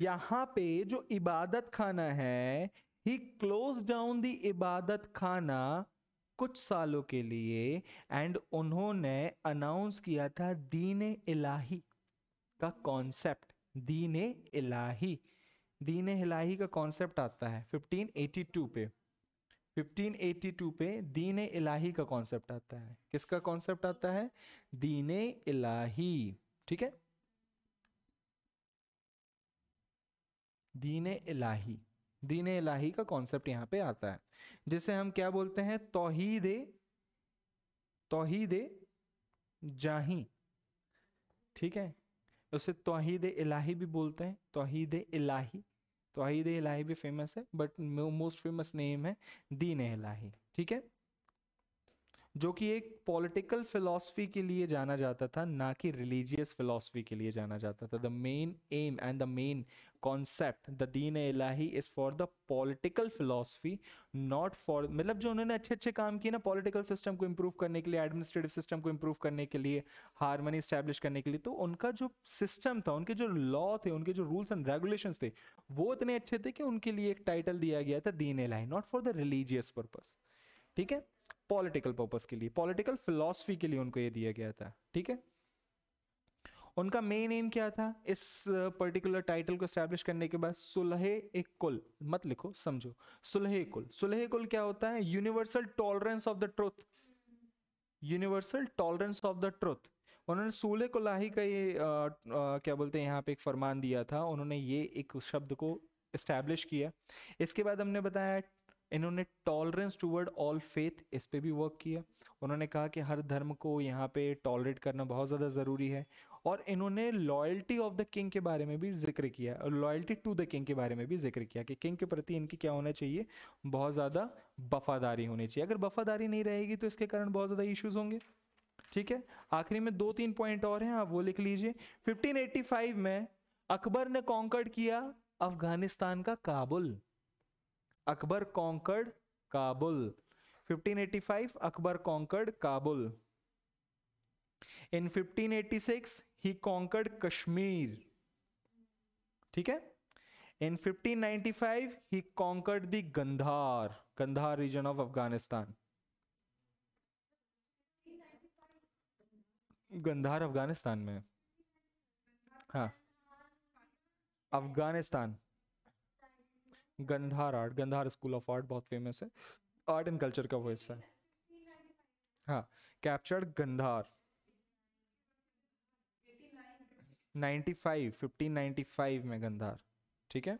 यहां पे जो इबादत खाना है ही क्लोज डाउन द इबादत खाना कुछ सालों के लिए एंड उन्होंने अनाउंस किया था दीन इलाही का कॉन्सेप्ट दीन इलाही दीन इलाही का कॉन्सेप्ट आता है 1582 पे 1582 पे दीन इलाही का कॉन्सेप्ट आता है किसका कॉन्सेप्ट आता है दीन इलाही ठीक है दीन इलाही दीन इलाही का कॉन्सेप्ट यहाँ पे आता है जिसे हम क्या बोलते हैं तोहीद तोहीद जाही ठीक है उसे तोहीद इलाही भी बोलते हैं तोहीद इलाही तोहीद इलाही भी फेमस है बट मोस्ट फेमस नेम है दीन इलाही ठीक है जो कि एक पॉलिटिकल फिलॉसफी के लिए जाना जाता था ना कि रिलीजियस फिलॉसफी के लिए जाना जाता था the main aim and the main concept the Din Ilahi is for the political philosophy not for मतलब जो उन्होंने अच्छे अच्छे काम किए ना पॉलिटिकल सिस्टम को इम्प्रूव करने के लिए एडमिनिस्ट्रेटिव सिस्टम को इम्प्रूव करने के लिए हारमोनी स्टैब्लिश करने के लिए तो उनका जो सिस्टम था उनके जो लॉ थे उनके जो रूल्स एंड रेगुलेशन थे वो इतने अच्छे थे कि उनके लिए एक टाइटल दिया गया था Din Ilahi not for the religious purpose ठीक है पॉलिटिकल पर्पज के लिए पॉलिटिकल फिलोसफी के लिए उनको ये दिया गया था ठीक है उनका मेन एम क्या था इस पर्टिकुलर uh, टाइटल को स्टैब्लिश करने के बाद सुलह ए कुल मत लिखो समझो सुलह कुल सुलह कुल क्या होता है universal tolerance of the truth universal tolerance of the truth उन्होंने सूल्ह कुलाही का ये आ, uh, आ, uh, क्या बोलते हैं यहाँ पे एक फरमान दिया था उन्होंने ये एक शब्द को इस्टेब्लिश किया इसके बाद हमने बताया इन्होंने टॉलरेंस टूवर्ड ऑल फेथ इस पर भी वर्क किया उन्होंने कहा कि हर धर्म को यहाँ पे टॉलरेट करना बहुत ज़्यादा ज़रूरी है और इन्होंने लॉयल्टी ऑफ द किंग के बारे में भी जिक्र किया और लॉयल्टी टू द किंग के बारे में भी जिक्र किया कि किंग के प्रति इनकी क्या होना चाहिए बहुत ज़्यादा वफादारी होनी चाहिए अगर वफादारी नहीं रहेगी तो इसके कारण बहुत ज़्यादा इश्यूज़ होंगे ठीक है आखिरी में दो तीन पॉइंट और हैं आप वो लिख लीजिए 1585 में अकबर ने कॉन्कर्ड किया अफगानिस्तान का Kabul Akbar conquered Kabul 1585 Akbar conquered Kabul in 1586 he conquered Kashmir ठीक है in 1595 he conquered the Gandhara Gandhara region of Afghanistan Gandhara Afghanistan में हाँ Afghanistan Gandhara art Gandhara school of art बहुत फेमस है आर्ट एंड कल्चर का वो हिस्सा है हाँ कैप्चर्ड गंधार 95 1595 में गंधार ठीक है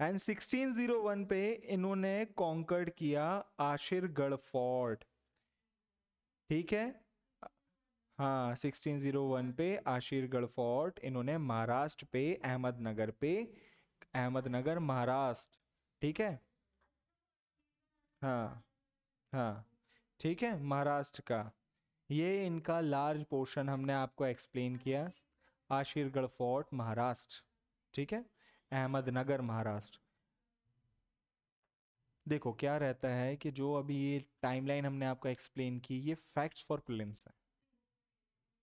एंड 1601 पे इन्होंने कॉन्कर्ड किया आशीरगढ़ फोर्ट ठीक है हाँ 1601 पे आशीर्गढ़ फोर्ट इन्होंने महाराष्ट्र पे अहमदनगर पे अहमदनगर महाराष्ट्र ठीक है हाँ हाँ ठीक है महाराष्ट्र का ये इनका लार्ज पोर्शन हमने आपको एक्सप्लेन किया आशीरगढ़ फोर्ट महाराष्ट्र ठीक है अहमदनगर महाराष्ट्र देखो क्या रहता है कि जो अभी ये टाइमलाइन हमने आपको एक्सप्लेन की ये फैक्ट्स फॉर प्रिलिम्स है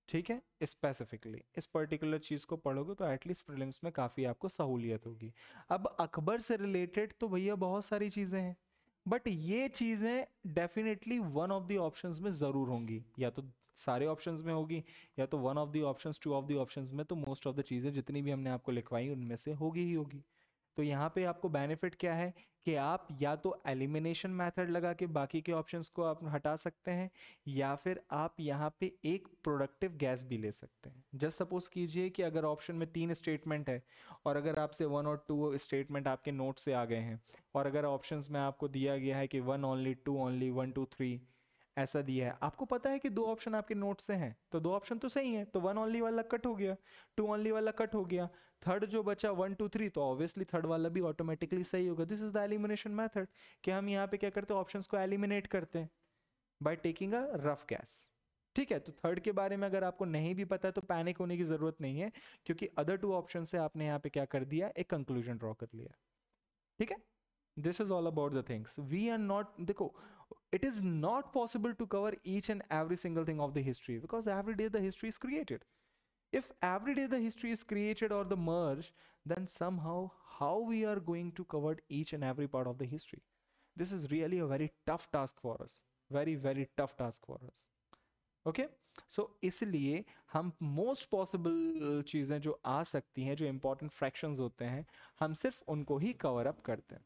ठीक है स्पेसिफिकली इस पर्टिकुलर चीज़ को पढ़ोगे तो एटलीस्ट प्रिलिम्स में काफ़ी आपको सहूलियत होगी अब अकबर से रिलेटेड तो भैया बहुत सारी चीज़ें हैं बट ये चीज़ें definitely one of the options में ज़रूर होंगी या तो सारे ऑप्शंस में होगी या तो one of the options two of the options में तो मोस्ट ऑफ द चीज़ें जितनी भी हमने आपको लिखवाई उनमें से होगी ही होगी तो यहाँ पे आपको बेनिफिट क्या है कि आप या तो एलिमिनेशन मेथड लगा के बाकी के ऑप्शंस को आप हटा सकते हैं या फिर आप यहाँ पे एक प्रोडक्टिव गैस भी ले सकते हैं जस्ट सपोज कीजिए कि अगर ऑप्शन में तीन स्टेटमेंट है और अगर आपसे वन और टू स्टेटमेंट आपके नोट से आ गए हैं और अगर ऑप्शन में आपको दिया गया है कि one only two only one two three ऐसा दिया है आपको पता है कि दो ऑप्शन आपके नोट से हैं तो दो ऑप्शन तो सही है तो वन ओनली वाला कट हो गया टू ओनली वाला कट हो गया थर्ड जो बचा वन टू थ्री तो ऑब्वियसली थर्ड वाला भी ऑटोमेटिकली सही होगा this is the elimination method कि हम यहाँ पे क्या करते हैं ऑप्शन को एलिमिनेट करते हैं by taking a rough guess ठीक है तो थर्ड के बारे में अगर आपको नहीं भी पता है तो पैनिक होने की जरूरत नहीं है क्योंकि अदर टू ऑप्शन से आपने यहाँ पे क्या कर दिया एक कंक्लूजन ड्रॉ कर लिया ठीक है this is all about the things we are not dekho, it is not possible to cover each and every single thing of the history because every day the history is created if every day the history is created or the merge then somehow how we are going to cover each and every part of the history this is really a very tough task for us very very tough task for us okay okay? So so, इसलिए हम most possible चीज़ें जो आ सकती हैं जो important fractions होते हैं हम सिर्फ उनको ही कवर अप करते हैं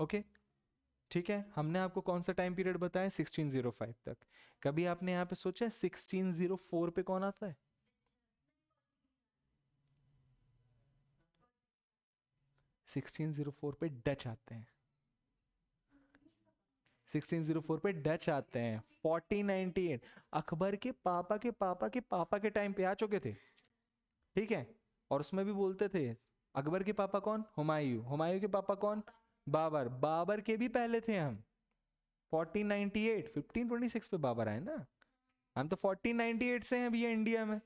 ओके ठीक है हमने आपको कौन सा टाइम पीरियड बताया 1605 तक कभी आपने यहाँ पे सोचा 1604 पे कौन आता है सिक्सटीन जीरो फोर पे डच आते हैं 1604 पे डच आते हैं 1498 अकबर के पापा के पापा के पापा के टाइम पे आ चुके थे ठीक है और उसमें भी बोलते थे अकबर के पापा कौन हुमायूं हुमायूं के पापा कौन बाबर बाबर के भी पहले थे हम 1498 1526 पे बाबर आए ना हम तो 1498 से हैं भैया इंडिया में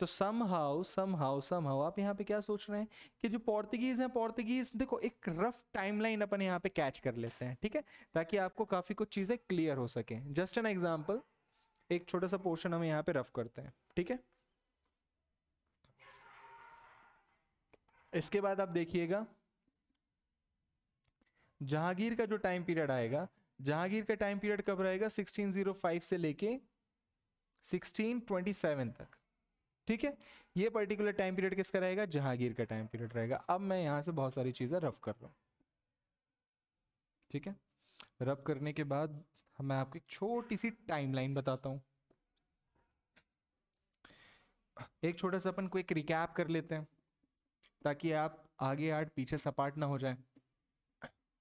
तो somehow somehow somehow आप यहाँ पे क्या सोच रहे हैं कि जो पोर्तुगीज हैं पोर्तुगीज देखो एक रफ टाइमलाइन अपन यहाँ पे कैच कर लेते हैं ठीक है ताकि आपको काफी कुछ चीजें क्लियर हो सके जस्ट एन एग्जाम्पल एक छोटा सा पोर्शन हम यहाँ पे रफ करते हैं ठीक है इसके बाद आप देखिएगा जहांगीर का जो टाइम पीरियड आएगा जहांगीर का टाइम पीरियड कब रहेगा 1605 से लेके 1627 तक ठीक है ये पर्टिकुलर टाइम पीरियड किसका रहेगा जहांगीर का टाइम पीरियड रहेगा अब मैं यहां से बहुत सारी चीज़ें रफ कर रहा हूं ठीक है रब करने के बाद मैं आपको एक छोटी सी टाइमलाइन बताता हूँ एक छोटा सा अपन को एक रिकैप कर लेते हैं ताकि आप आगे आठ पीछे सपाट ना हो जाए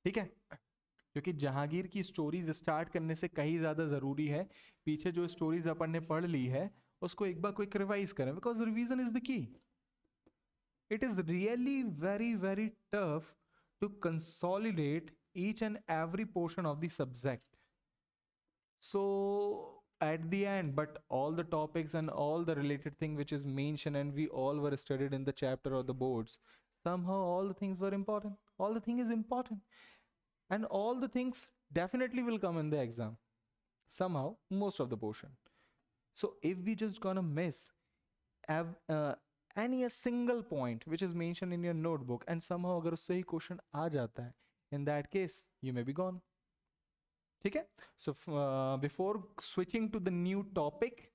ठीक है क्योंकि जहांगीर की स्टोरीज स्टार्ट करने से कहीं ज़्यादा ज़रूरी है पीछे जो स्टोरीज अपन ने पढ़ ली है उसको एक बार क्विक रिवाइज करें because revision is the key it is really very very tough to consolidate each and every portion of the subject so at the end but all the topics and all the related thing which is mention and we all were studied in the chapter of the boards somehow all the things were important all the thing is important and all the things definitely will come in the exam somehow most of the portion so if we just gonna miss have, uh, any a single point which is mentioned in your notebook and somehow अगर उससे ही question आ जाता है in that case you may be gone ठीक है so uh, before switching to the new topic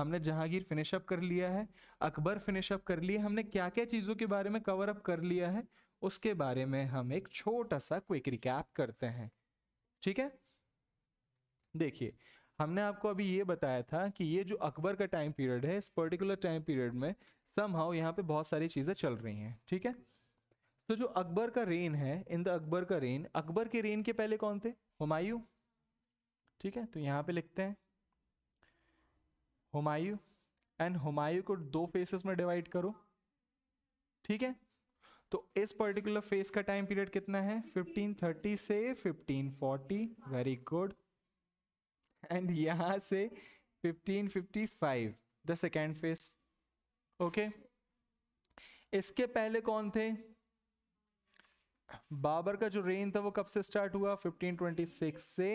हमने Jahangir finish up कर लिया है अकबर फिनिश अप कर लिया हमने क्या क्या चीज़ों के बारे में कवर अप कर लिया है उसके बारे में हम एक छोटा सा क्विक रिकैप करते हैं ठीक है देखिए हमने आपको अभी ये बताया था कि ये जो अकबर का टाइम पीरियड है इस पर्टिकुलर टाइम पीरियड में सम हाउ यहाँ पे बहुत सारी चीज़ें चल रही हैं ठीक है तो जो अकबर का रेन है इन द अकबर का रेन अकबर के रेन के पहले कौन थे हुमायूं ठीक है तो यहाँ पे लिखते हैं हुमायूं एंड हुमायूं को दो फेसेस में डिवाइड करो ठीक है तो इस पर्टिकुलर फेस का टाइम पीरियड कितना है 1530 से 1540 वेरी गुड एंड यहां से 1555 द सेकेंड फेस ओके इसके पहले कौन थे बाबर का जो रेन था वो कब से स्टार्ट हुआ 1526 से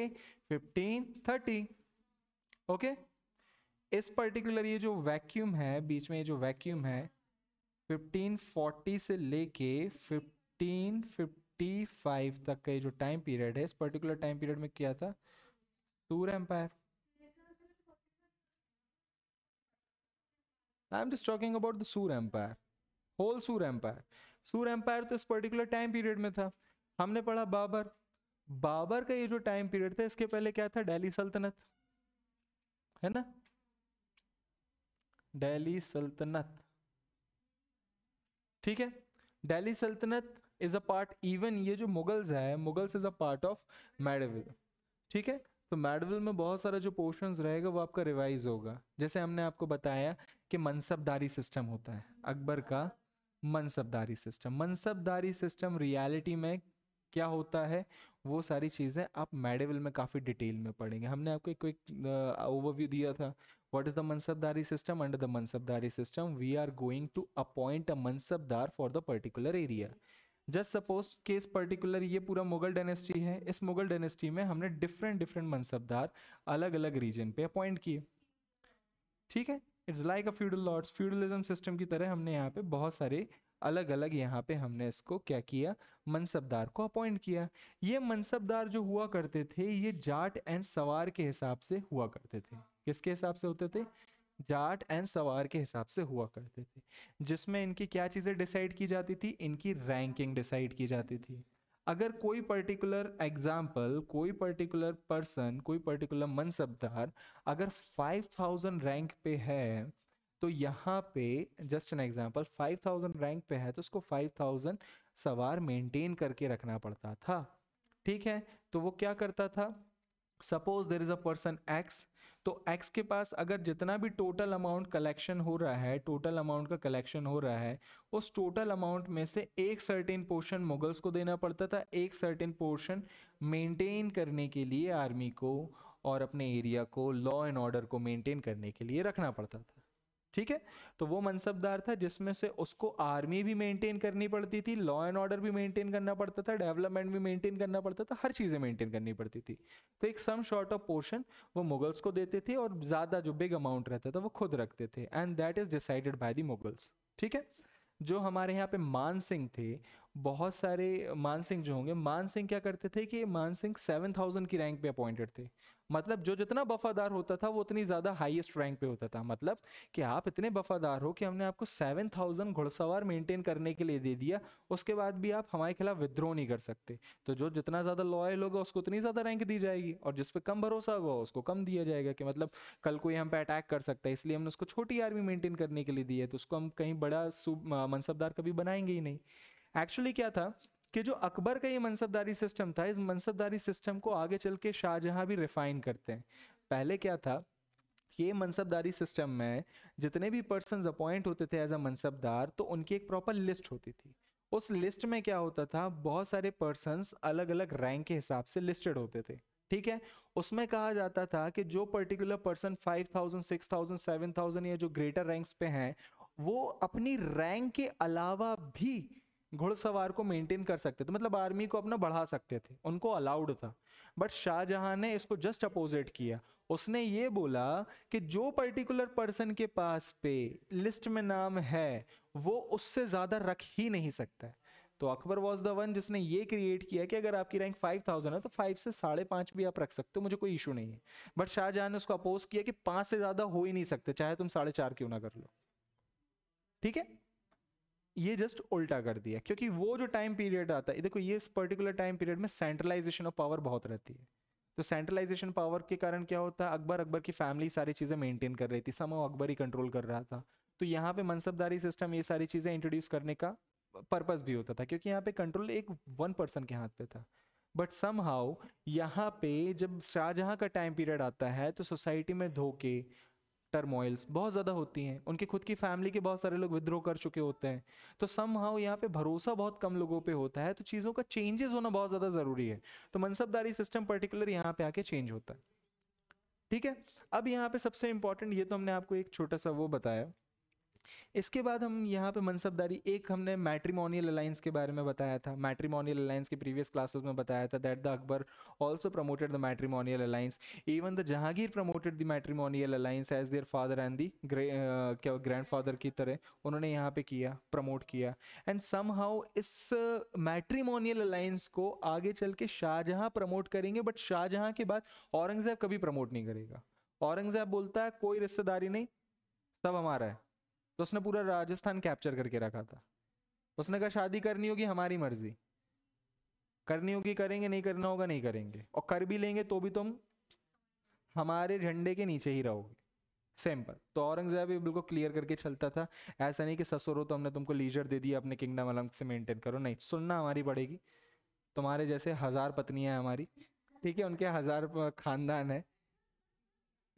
1530 ओके okay? इस पर्टिकुलर ये जो वैक्यूम है बीच में ये जो वैक्यूम है 1540 से लेके 1555 तक का जो टाइम पीरियड है इस पर्टिकुलर टाइम पीरियड में क्या था Sur empire I am just talking about the Sur empire whole Sur empire Sur empire तो इस पर्टिकुलर टाइम पीरियड में था हमने पढ़ा बाबर बाबर का ये जो टाइम पीरियड था इसके पहले क्या था डेली सल्तनत है ना डेली सल्तनत ठीक है डेली सल्तनत इज अ पार्ट इवन ये जो मुगल्स है Mughals is a part of medieval ठीक है तो मैडविल में बहुत सारा जो पोर्शन रहेगा वो आपका रिवाइज होगा जैसे हमने आपको बताया कि मनसबदारी सिस्टम होता है अकबर का mansabdari system mansabdari system reality में क्या होता है वो सारी चीज़ें आप मेडेवल में काफ़ी डिटेल में पढ़ेंगे हमने आपको एक क्विक ओवरव्यू दिया था what is the mansabdari system under the mansabdari system we are going to appoint a mansabdar for the particular area just suppose कि इस पर्टिकुलर ये पूरा मुगल डेनेस्टी है इस मुगल डेनेस्टी में हमने डिफरेंट डिफरेंट मनसबदार अलग अलग रीजन पे अपॉइंट किए ठीक है it's like a feudal lords feudalism system की तरह हमने यहाँ पे बहुत सारे अलग अलग यहाँ पे हमने इसको क्या किया मनसबदार को अपॉइंट किया ये मनसबदार जो हुआ करते थे ये जाट एंड सवार के हिसाब से हुआ करते थे किसके हिसाब से होते थे जाट एंड सवार के हिसाब से हुआ करते थे जिसमें इनकी क्या चीज़ें डिसाइड की जाती थी इनकी रैंकिंग डिसाइड की जाती थी अगर कोई पर्टिकुलर एग्जाम्पल कोई पर्टिकुलर पर्सन कोई पर्टिकुलर मनसबदार अगर 5000 रैंक पे है तो यहाँ पे जस्ट एन एग्जाम्पल 5000 रैंक पे है तो उसको 5000 सवार मेंटेन करके रखना पड़ता था ठीक है तो वो क्या करता था suppose there is a person X तो एक्स के पास अगर जितना भी टोटल अमाउंट कलेक्शन हो रहा है टोटल अमाउंट का कलेक्शन हो रहा है उस टोटल अमाउंट में से एक सर्टेन पोर्शन मुगल्स को देना पड़ता था एक सर्टेन पोर्शन मेंटेन करने के लिए आर्मी को और अपने एरिया को लॉ एंड ऑर्डर को मेंटेन करने के लिए रखना पड़ता था ठीक है तो वो मनसबदार था जिसमें से उसको आर्मी भी मेंटेन करनी पड़ती थी लॉ एंड ऑर्डर भी मेंटेन करना पड़ता था डेवलपमेंट भी मेंटेन करना पड़ता था हर चीज़ें मेंटेन करनी पड़ती थी तो एक सम शॉर्ट ऑफ पोर्शन वो मुगल्स को देते थे और ज़्यादा जो बिग अमाउंट रहता था वो खुद रखते थे and that is decided by the Mughals ठीक है जो हमारे यहाँ पे मान सिंह थे बहुत सारे मान सिंह जो होंगे मान सिंह क्या करते थे कि मान सिंह सेवन थाउजेंड की रैंक पे अपॉइंटेड थे मतलब जो जितना वफादार होता था वो उतनी ज़्यादा हाईएस्ट रैंक पे होता था मतलब कि आप इतने वफादार हो कि हमने आपको सेवन थाउजेंड घुड़सवार मेंटेन करने के लिए दे दिया उसके बाद भी आप हमारे खिलाफ विद्रोह नहीं कर सकते तो जो जितना ज़्यादा लॉयल होगा उसको उतनी ज़्यादा रैंक दी जाएगी और जिस पर कम भरोसा होगा उसको कम दिया जाएगा कि मतलब कल कोई हम पे अटैक कर सकता है इसलिए हमने उसको छोटी आर्मी मेंटेन करने के लिए दी है तो उसको हम कहीं बड़ा मनसबदार कभी बनाएंगे ही नहीं एक्चुअली क्या था कि जो अकबर का ये मनसबदारी सिस्टम था इस मनसबदारी सिस्टम को आगे चल के शाहजहाँ भी रिफाइन करते हैं पहले क्या था ये मनसबदारी सिस्टम में जितने भी पर्सन अपॉइंट होते थे एज अ मनसबदार तो उनकी एक प्रॉपर लिस्ट होती थी उस लिस्ट में क्या होता था बहुत सारे पर्सन अलग अलग रैंक के हिसाब से लिस्टेड होते थे ठीक है उसमें कहा जाता था कि जो पर्टिकुलर पर्सन 5000 6000 7000 या जो ग्रेटर रैंक्स पे हैं वो अपनी रैंक के अलावा भी घुड़सवार को मेंटेन कर सकते थे मतलब आर्मी को अपना बढ़ा सकते थे उनको अलाउड था बट शाहजहां ने इसको जस्ट अपोजिट किया उसने ये बोला कि जो पर्टिकुलर पर्सन के पास पे लिस्ट में नाम है वो उससे ज़्यादा रख ही नहीं सकता है तो अकबर वॉज द वन जिसने ये क्रिएट किया कि अगर आपकी रैंक फाइव थाउजेंड है तो फाइव से साढ़े पाँच भी आप रख सकते हो मुझे कोई इशू नहीं है बट शाहजहां ने उसको अपोज किया कि पाँच से ज़्यादा हो ही नहीं सकते चाहे तुम साढ़े चार क्यों ना कर लो ठीक है ये जस्ट उल्टा कर दिया क्योंकि वो जो टाइम पीरियड आता है देखो ये इस पर्टिकुलर टाइम पीरियड में सेंट्रलाइजेशन ऑफ पावर बहुत रहती है तो सेंट्रलाइजेशन पावर के कारण क्या होता है अकबर अकबर की फैमिली सारी चीज़ें मेंटेन कर रही थी समो अकबर ही कंट्रोल कर रहा था तो यहाँ पे मनसबदारी सिस्टम ये सारी चीज़ें इंट्रोड्यूस करने का पर्पस भी होता था क्योंकि यहाँ पे कंट्रोल एक वन पर्सन के हाथ पे था बट सम हाउ यहाँ पे जब शाहजहाँ का टाइम पीरियड आता है तो सोसाइटी में धोके टर्मोइल्स बहुत ज़्यादा होती हैं उनके खुद की फैमिली के बहुत सारे लोग विद्रो कर चुके होते हैं तो सम हाउ यहाँ पे भरोसा बहुत कम लोगों पे होता है तो चीज़ों का चेंजेस होना बहुत ज़्यादा ज़रूरी है तो मनसबदारी सिस्टम पर्टिकुलर यहाँ पे आके चेंज होता है ठीक है अब यहाँ पे सबसे इंपॉर्टेंट ये तो हमने आपको एक छोटा सा वो बताया इसके बाद हम यहाँ पे मनसबदारी एक हमने मैट्रीमोनियल अलायंस के बारे में बताया था मैट्रीमोनियल अलायंस के प्रीवियस क्लासेस में बताया था that the Akbar also promoted the matrimonial alliance even the Jahangir promoted the matrimonial alliance as their father and the क्या ग्रैंड फादर की तरह उन्होंने यहाँ पे किया प्रमोट किया एंड सम हाउ इस मैट्रीमोनियल uh, अलायंस को आगे चल के शाहजहाँ प्रमोट करेंगे बट शाहजहाँ के बाद औरंगजेब कभी प्रमोट नहीं करेगा औरंगजेब बोलता है कोई रिश्तेदारी नहीं सब हमारा है तो उसने पूरा राजस्थान कैप्चर करके रखा था उसने कहा शादी करनी होगी हमारी मर्जी करनी होगी करेंगे नहीं करना होगा नहीं करेंगे और कर भी लेंगे तो भी तुम हमारे झंडे के नीचे ही रहोगे सिंपल तो औरंगजेब ये बिल्कुल क्लियर करके चलता था ऐसा नहीं कि ससुर हो तो हमने तुमको लीजर दे दिया अपने किंगडम अलंग से मेंटेन करो नहीं सुनना हमारी पड़ेगी तुम्हारे जैसे हज़ार पत्नियां हैं हमारी ठीक है उनके हज़ार खानदान है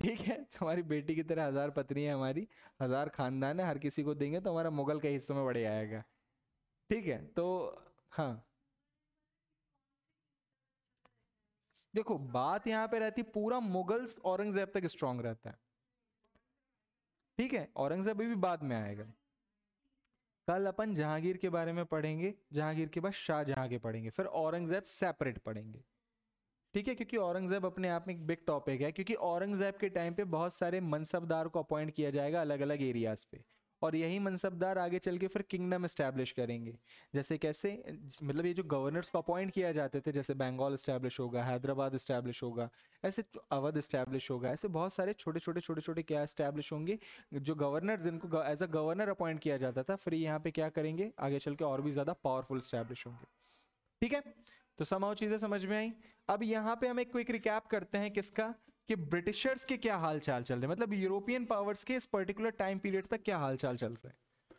ठीक है तुम्हारी बेटी की तरह हजार पत्नी है हमारी हजार खानदान है हर किसी को देंगे तो हमारा मुगल के हिस्सों में बड़े आएगा ठीक है तो हाँ देखो बात यहाँ पे रहती पूरा मुगल्स औरंगजेब तक स्ट्रांग रहता है ठीक है औरंगजेब भी बाद में आएगा कल अपन जहांगीर के बारे में पढ़ेंगे जहांगीर के बाद शाहजहां के पढ़ेंगे फिर औरंगजेब सेपरेट पढ़ेंगे ठीक है क्योंकि औरंगजेब अपने आप में एक बिग टॉपिक है क्योंकि औरंगजेब के टाइम पे बहुत सारे मनसबदार को अपॉइंट किया जाएगा अलग अलग एरियाज पे और यही मनसबदार आगे चल के फिर किंगडम इस्टेब्लिश करेंगे जैसे कैसे मतलब ये जो गवर्नर्स को अपॉइंट किया जाते थे जैसे बंगाल इस्टेब्लिश होगा हैदराबाद इस्टेब्लिश होगा ऐसे अवध इस्टेब्लिश होगा ऐसे बहुत सारे छोटे छोटे छोटे छोटे क्या इस्टेब्लिश होंगे जो गवर्नर जिनको एज अ गवर्नर अपॉइंट किया जाता था फिर यहाँ पे क्या करेंगे आगे चल के और भी ज़्यादा पावरफुल इस्टेब्लिश होंगे ठीक है तो समाओ चीजें समझ में आई अब यहाँ पे हम एक क्विक रिकैप करते हैं किसका कि ब्रिटिशर्स के क्या हाल चाल चल रहे मतलब यूरोपियन पावर्स के इस पर्टिकुलर टाइम पीरियड तक क्या हाल चाल चल रहे हैं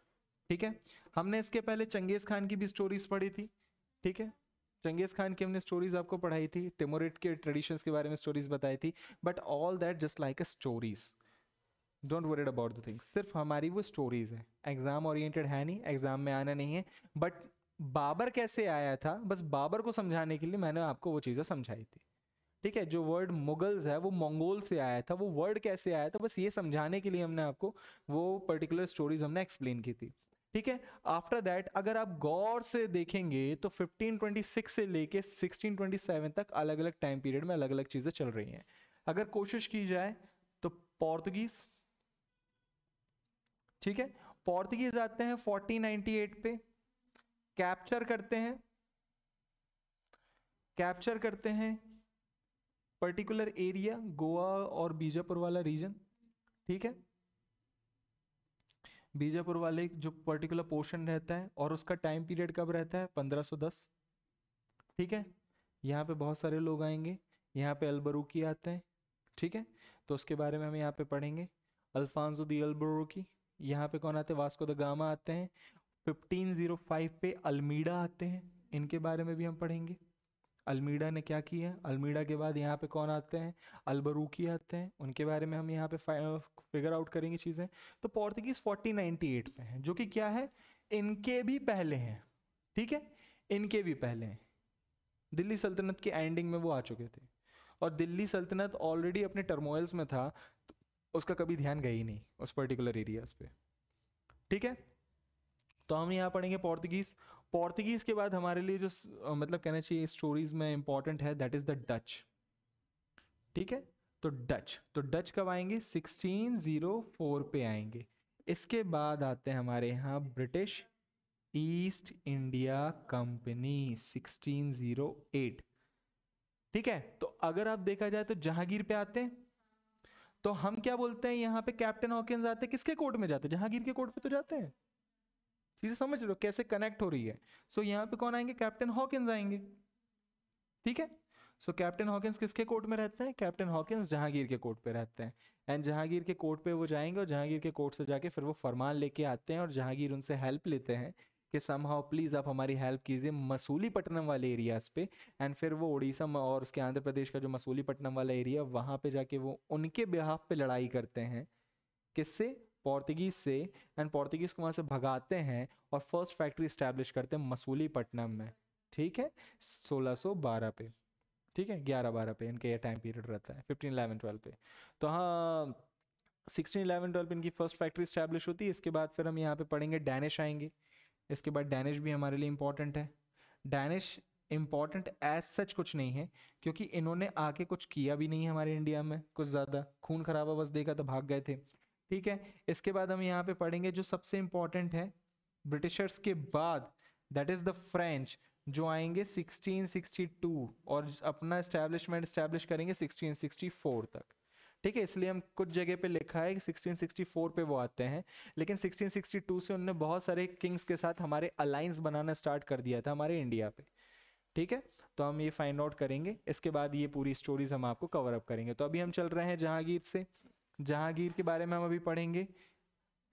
ठीक है हमने इसके पहले चंगेज खान की भी स्टोरीज पढ़ी थी ठीक है चंगेज खान की हमने स्टोरीज आपको पढ़ाई थी तिमोरिट के ट्रेडिशंस के बारे में स्टोरीज बताई थी but all that just like a stories don't worried about the thing सिर्फ हमारी वो स्टोरीज है एग्जाम ओरिएंटेड है नहीं एग्जाम में आना नहीं है बट बाबर कैसे आया था बस बाबर को समझाने के लिए मैंने आपको वो चीज़ें समझाई थी ठीक है जो वर्ड मुगल्स है वो मंगोल से आया था वो वर्ड कैसे आया था बस ये समझाने के लिए हमने आपको वो पर्टिकुलर स्टोरीज हमने एक्सप्लेन की थी ठीक है आफ्टर दैट अगर आप गौर से देखेंगे तो 1526 से लेके 1627 तक अलग अलग टाइम पीरियड में अलग अलग चीज़ें चल रही हैं अगर कोशिश की जाए तो पोर्तुगीज ठीक है पोर्तुगीज आते हैं 1498 पे कैप्चर करते हैं कैप्चर करते हैं पर्टिकुलर एरिया गोवा और बीजापुर वाला रीजन ठीक है बीजापुर वाले जो पर्टिकुलर पोर्शन रहता है और उसका टाइम पीरियड कब रहता है 1510 ठीक है यहाँ पे बहुत सारे लोग आएंगे यहाँ पे अलबरूकी आते हैं ठीक है तो उसके बारे में हम यहाँ पे पढ़ेंगे अल्फांजो दी अलबरूकी यहाँ पे कौन आते हैं वास्को द गामा आते हैं 1505 पे अल्मीडा आते हैं इनके बारे में भी हम पढ़ेंगे अल्मीडा ने क्या किया अल्मीडा के बाद यहाँ पे कौन आते हैं अलबरूकी आते हैं उनके बारे में हम यहाँ पे फिगर आउट करेंगे चीज़ें तो पोर्तुगीज़ 1498 पे हैं जो कि क्या है इनके भी पहले हैं ठीक है इनके भी पहले हैं दिल्ली सल्तनत के एंडिंग में वो आ चुके थे और दिल्ली सल्तनत ऑलरेडी अपने टर्मोइल्स में था तो उसका कभी ध्यान गया ही नहीं उस पर्टिकुलर एरियाज पे ठीक है तो हम यहाँ पढ़ेंगे पोर्तुगीज पोर्तुगीज के बाद हमारे लिए जो मतलब कहना चाहिए स्टोरीज में इंपॉर्टेंट है दैट इज द डच ठीक है तो डच तो डच कब आएंगे 1604 पे आएंगे इसके बाद आते हैं हमारे यहाँ ब्रिटिश ईस्ट इंडिया कंपनी 1608 ठीक है तो अगर आप देखा जाए तो जहांगीर पे आते हैं तो हम क्या बोलते हैं यहाँ पे कैप्टन हॉकिंस आते हैं किसके कोर्ट में जाते हैं जहांगीर के कोर्ट पे तो जाते हैं चीज़ें समझ लो कैसे कनेक्ट हो रही है सो so, यहाँ पे कौन आएंगे कैप्टन हॉकिंस आएंगे ठीक है सो कैप्टन हॉकिंस किसके कोर्ट में रहते हैं कैप्टन हॉकिंस जहांगीर के कोर्ट पे रहते हैं एंड जहांगीर के कोर्ट पे वो जाएंगे और जहांगीर के कोर्ट से जाके फिर वो फरमान लेके आते हैं और जहांगीर उनसे हेल्प लेते हैं कि सम हाउ प्लीज़ आप हमारी हेल्प कीजिए मसूली वाले एरियाज़ पे एंड फिर वो उड़ीसा और उसके आंध्र प्रदेश का जो मसूली वाला एरिया वहाँ पे जाके वो उनके बिहाफ पे लड़ाई करते हैं किससे पोर्तगीज से एंड पोर्तगीज को वहाँ से भगाते हैं और फर्स्ट फैक्ट्री इस्टेब्लिश करते हैं मसूलीपट्टनम में ठीक है 1612 पे ठीक है 11 12 पे इनके ये टाइम पीरियड रहता है फिफ्टीन इलेवन 12 पे तो हाँ सिक्सटीन इलेवन ट्वेल्व इनकी फर्स्ट फैक्ट्री स्टैब्लिश होती है इसके बाद फिर हम यहाँ पे पढ़ेंगे डैनिश आएंगे इसके बाद डैनिश भी हमारे लिए इंपॉर्टेंट है डैनिश इम्पॉर्टेंट एज सच कुछ नहीं है क्योंकि इन्होंने आके कुछ किया भी नहीं है हमारे इंडिया में कुछ ज़्यादा खून खराबा बस देखा तो भाग गए थे ठीक है इसके बाद हम यहाँ पे पढ़ेंगे जो सबसे इम्पोर्टेंट है ब्रिटिशर्स के बाद दैट इज़ द फ्रेंच जो आएंगे 1662 और अपना इस्टेब्लिशमेंट इस्टेब्लिश करेंगे 1664 तक ठीक है इसलिए हम कुछ जगह पे लिखा है कि 1664 पे वो आते हैं लेकिन 1662 से उनने बहुत सारे किंग्स के साथ हमारे अलाइंस बनाना स्टार्ट कर दिया था हमारे इंडिया पे ठीक है तो हम ये फाइंड आउट करेंगे इसके बाद ये पूरी स्टोरीज हम आपको कवर अप करेंगे तो अभी हम चल रहे हैं जहांगीर से जहांगीर के बारे में हम अभी पढ़ेंगे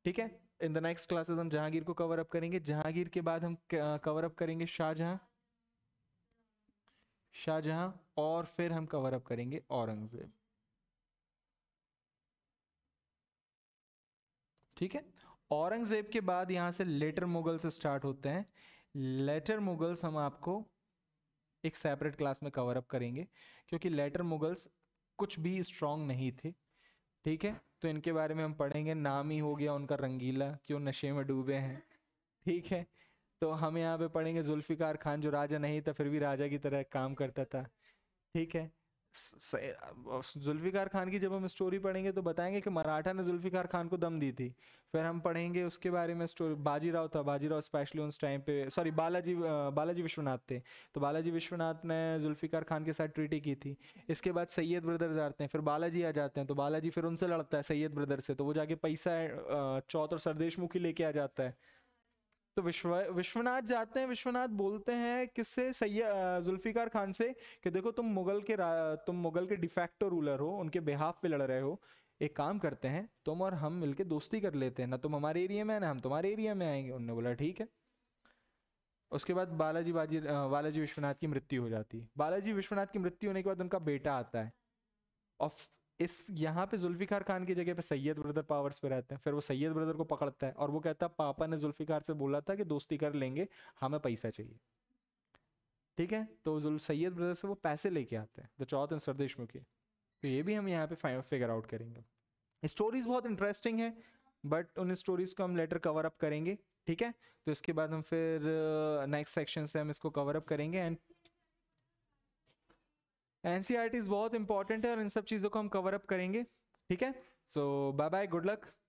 ठीक है इन द नेक्स्ट क्लासेस हम जहांगीर को कवर अप करेंगे जहांगीर के बाद हम कवर uh, अप करेंगे शाहजहां शाहजहां और फिर हम कवर अप करेंगे औरंगजेब ठीक है औरंगजेब के बाद यहां से लेटर मुगल से स्टार्ट होते हैं लेटर मुगल्स हम आपको एक सेपरेट क्लास में कवर अप करेंगे क्योंकि लेटर मुगल्स कुछ भी स्ट्रांग नहीं थे ठीक है तो इनके बारे में हम पढ़ेंगे नाम ही हो गया उनका रंगीला क्यों नशे में डूबे हैं ठीक है तो हम यहाँ पे पढ़ेंगे जुल्फ़िकार खान जो राजा नहीं था फिर भी राजा की तरह काम करता था ठीक है जुल्फ़िकार खान की जब हम स्टोरी पढ़ेंगे तो बताएंगे कि मराठा ने जुल्फ़िकार खान को दम दी थी फिर हम पढ़ेंगे उसके बारे में स्टोरी बाजीराव था बाजीराव स्पेशली उस टाइम पे सॉरी बालाजी बालाजी विश्वनाथ थे तो बालाजी विश्वनाथ ने जुल्फ़िकार खान के साथ ट्रीटी की थी इसके बाद सैयद ब्रदर्स आते हैं फिर बालाजी आ जाते हैं तो बालाजी फिर उनसे लड़ता है सैयद ब्रदर से तो वो जाके पैसा चौथ और सरदेश मुखी लेके आ जाता है तो विश्व विश्वनाथ जाते हैं विश्वनाथ बोलते हैं किससे सैया जुल्फिकार खान से कि देखो तुम मुगल के तुम मुगल के डिफेक्टो रूलर हो उनके बिहाफ पे लड़ रहे हो एक काम करते हैं तुम और हम मिलके दोस्ती कर लेते हैं ना तुम हमारे एरिया में है ना हम तुम्हारे एरिया में आएंगे उनने बोला ठीक है उसके बाद बालाजी बाजी बालाजी विश्वनाथ की मृत्यु हो जाती है बालाजी विश्वनाथ की मृत्यु होने के बाद उनका बेटा आता है और इस यहाँ पे जुल्फिकार खान की जगह पे सैयद ब्रदर पावर्स पे रहते हैं फिर वो सैयद ब्रदर को पकड़ता है और वो कहता है पापा ने जुल्फिकार से बोला था कि दोस्ती कर लेंगे हमें पैसा चाहिए ठीक है तो सैयद ब्रदर से वो पैसे लेके आते हैं द चौथ सरदेश मुखी तो ये भी हम यहाँ पे फिगर आउट करेंगे स्टोरीज बहुत इंटरेस्टिंग है बट उन स्टोरीज को हम लेटर कवर अप करेंगे ठीक है तो इसके बाद हम फिर नेक्स्ट uh, सेक्शन से हम इसको कवर अप करेंगे एंड एन e बहुत इंपॉर्टेंट है और इन सब चीज़ों को हम कवर अप करेंगे ठीक है so bye bye good luck